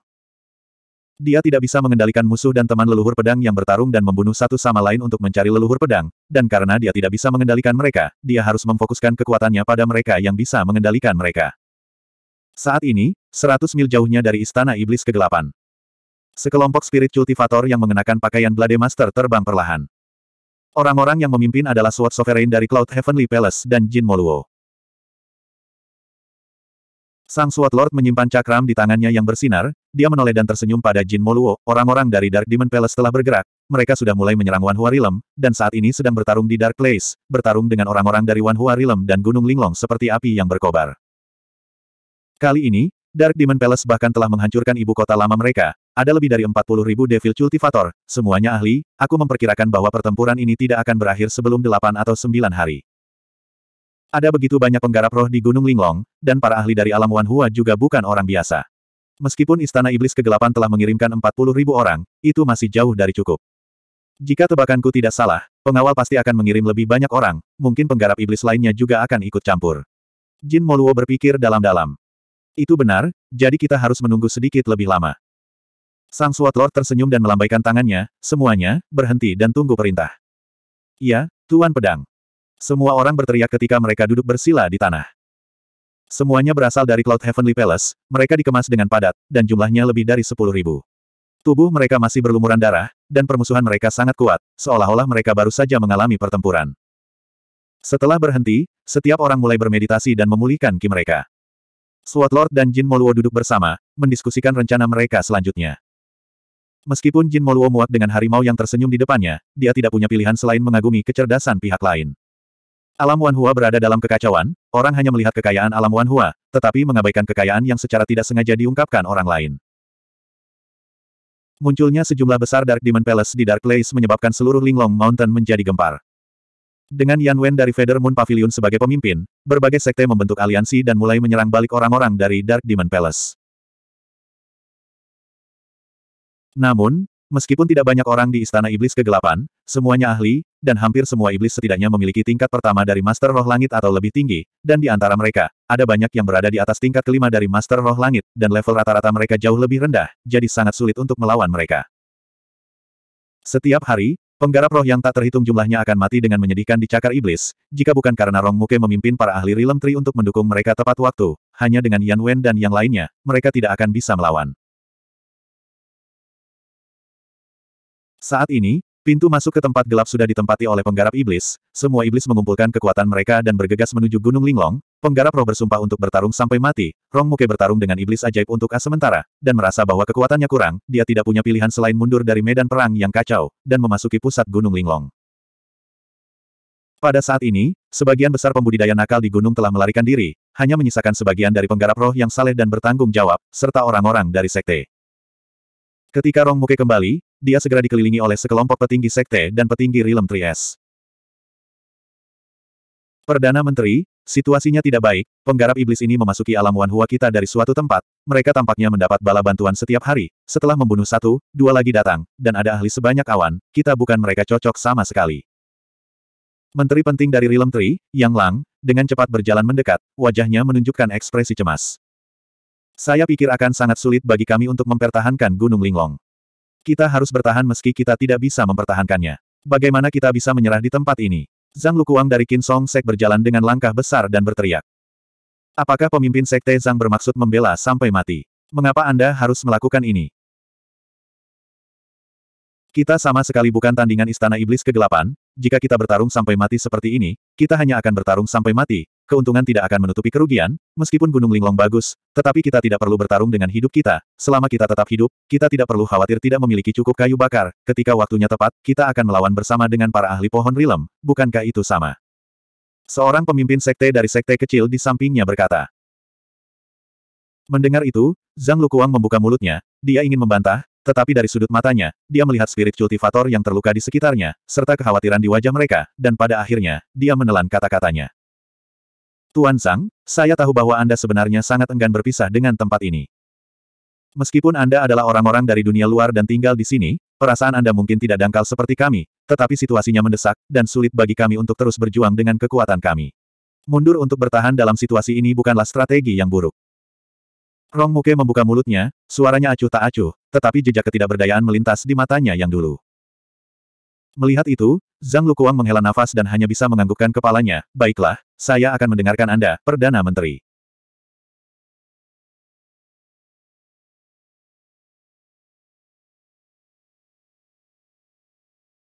Dia tidak bisa mengendalikan musuh dan teman leluhur pedang yang bertarung dan membunuh satu sama lain untuk mencari leluhur pedang, dan karena dia tidak bisa mengendalikan mereka, dia harus memfokuskan kekuatannya pada mereka yang bisa mengendalikan mereka. Saat ini, 100 mil jauhnya dari Istana Iblis Kegelapan. Sekelompok spirit cultivator yang mengenakan pakaian Blade Master terbang perlahan. Orang-orang yang memimpin adalah Sword Sovereign dari Cloud Heavenly Palace dan Jin Moluo. Sang Sword Lord menyimpan cakram di tangannya yang bersinar, dia menoleh dan tersenyum pada Jin Moluo, orang-orang dari Dark Demon Palace telah bergerak, mereka sudah mulai menyerang Wan Hua Realm, dan saat ini sedang bertarung di Dark Place, bertarung dengan orang-orang dari Wan Hua Realm dan Gunung Linglong seperti api yang berkobar. Kali ini, Dark Demon Palace bahkan telah menghancurkan ibu kota lama mereka, ada lebih dari 40 ribu Devil Cultivator, semuanya ahli, aku memperkirakan bahwa pertempuran ini tidak akan berakhir sebelum 8 atau 9 hari. Ada begitu banyak penggarap roh di Gunung Linglong, dan para ahli dari alam Wanhua juga bukan orang biasa. Meskipun Istana Iblis Kegelapan telah mengirimkan 40 ribu orang, itu masih jauh dari cukup. Jika tebakanku tidak salah, pengawal pasti akan mengirim lebih banyak orang, mungkin penggarap iblis lainnya juga akan ikut campur. Jin Moluo berpikir dalam-dalam. Itu benar, jadi kita harus menunggu sedikit lebih lama. Sang suat Lord tersenyum dan melambaikan tangannya, semuanya, berhenti dan tunggu perintah. Iya, Tuan Pedang. Semua orang berteriak ketika mereka duduk bersila di tanah. Semuanya berasal dari Cloud Heavenly Palace, mereka dikemas dengan padat, dan jumlahnya lebih dari sepuluh ribu. Tubuh mereka masih berlumuran darah, dan permusuhan mereka sangat kuat, seolah-olah mereka baru saja mengalami pertempuran. Setelah berhenti, setiap orang mulai bermeditasi dan memulihkan ki mereka. SWAT Lord dan Jin Moluo duduk bersama, mendiskusikan rencana mereka selanjutnya. Meskipun Jin Moluo muak dengan harimau yang tersenyum di depannya, dia tidak punya pilihan selain mengagumi kecerdasan pihak lain. Alam Wanhua berada dalam kekacauan, orang hanya melihat kekayaan alam Wanhua, tetapi mengabaikan kekayaan yang secara tidak sengaja diungkapkan orang lain. Munculnya sejumlah besar Dark Demon Palace di Dark Place menyebabkan seluruh Linglong Mountain menjadi gempar. Dengan Yan Wen dari Feather Moon Pavilion sebagai pemimpin, berbagai sekte membentuk aliansi dan mulai menyerang balik orang-orang dari Dark Demon Palace. Namun, meskipun tidak banyak orang di Istana Iblis Kegelapan, semuanya ahli, dan hampir semua iblis setidaknya memiliki tingkat pertama dari Master Roh Langit atau lebih tinggi, dan di antara mereka, ada banyak yang berada di atas tingkat kelima dari Master Roh Langit, dan level rata-rata mereka jauh lebih rendah, jadi sangat sulit untuk melawan mereka. Setiap hari, penggarap roh yang tak terhitung jumlahnya akan mati dengan menyedihkan di cakar iblis, jika bukan karena Rong Muke memimpin para ahli Rilem Tri untuk mendukung mereka tepat waktu, hanya dengan Yan Wen dan yang lainnya, mereka tidak akan bisa melawan. Saat ini, pintu masuk ke tempat gelap sudah ditempati oleh penggarap iblis, semua iblis mengumpulkan kekuatan mereka dan bergegas menuju Gunung Linglong, penggarap roh bersumpah untuk bertarung sampai mati, Rong Muke bertarung dengan iblis ajaib untuk as sementara, dan merasa bahwa kekuatannya kurang, dia tidak punya pilihan selain mundur dari medan perang yang kacau, dan memasuki pusat Gunung Linglong. Pada saat ini, sebagian besar pembudidaya nakal di gunung telah melarikan diri, hanya menyisakan sebagian dari penggarap roh yang saleh dan bertanggung jawab, serta orang-orang dari sekte. Ketika Rong Muke kembali, dia segera dikelilingi oleh sekelompok petinggi sekte dan petinggi Rilem Tries. Perdana Menteri, situasinya tidak baik, penggarap iblis ini memasuki alam Wanhua kita dari suatu tempat, mereka tampaknya mendapat bala bantuan setiap hari, setelah membunuh satu, dua lagi datang, dan ada ahli sebanyak awan, kita bukan mereka cocok sama sekali. Menteri penting dari Rilem Tri, Yang Lang, dengan cepat berjalan mendekat, wajahnya menunjukkan ekspresi cemas. Saya pikir akan sangat sulit bagi kami untuk mempertahankan Gunung Linglong. Kita harus bertahan meski kita tidak bisa mempertahankannya. Bagaimana kita bisa menyerah di tempat ini? Zhang Lukuang dari Qin Song Sek berjalan dengan langkah besar dan berteriak. Apakah pemimpin Sekte Zhang bermaksud membela sampai mati? Mengapa Anda harus melakukan ini? Kita sama sekali bukan tandingan Istana Iblis Kegelapan, jika kita bertarung sampai mati seperti ini, kita hanya akan bertarung sampai mati, keuntungan tidak akan menutupi kerugian, meskipun Gunung Linglong bagus, tetapi kita tidak perlu bertarung dengan hidup kita, selama kita tetap hidup, kita tidak perlu khawatir tidak memiliki cukup kayu bakar, ketika waktunya tepat, kita akan melawan bersama dengan para ahli pohon rilem, bukankah itu sama? Seorang pemimpin sekte dari sekte kecil di sampingnya berkata. Mendengar itu, Zhang Lukuang membuka mulutnya, dia ingin membantah, tetapi dari sudut matanya, dia melihat spirit kultivator yang terluka di sekitarnya, serta kekhawatiran di wajah mereka, dan pada akhirnya, dia menelan kata-katanya. Tuan Sang, saya tahu bahwa Anda sebenarnya sangat enggan berpisah dengan tempat ini. Meskipun Anda adalah orang-orang dari dunia luar dan tinggal di sini, perasaan Anda mungkin tidak dangkal seperti kami, tetapi situasinya mendesak, dan sulit bagi kami untuk terus berjuang dengan kekuatan kami. Mundur untuk bertahan dalam situasi ini bukanlah strategi yang buruk. Rong Muke membuka mulutnya, suaranya acuh tak acuh, tetapi jejak ketidakberdayaan melintas di matanya yang dulu. Melihat itu, Zhang Lukuang menghela nafas dan hanya bisa menganggukkan kepalanya, baiklah, saya akan mendengarkan Anda, Perdana Menteri.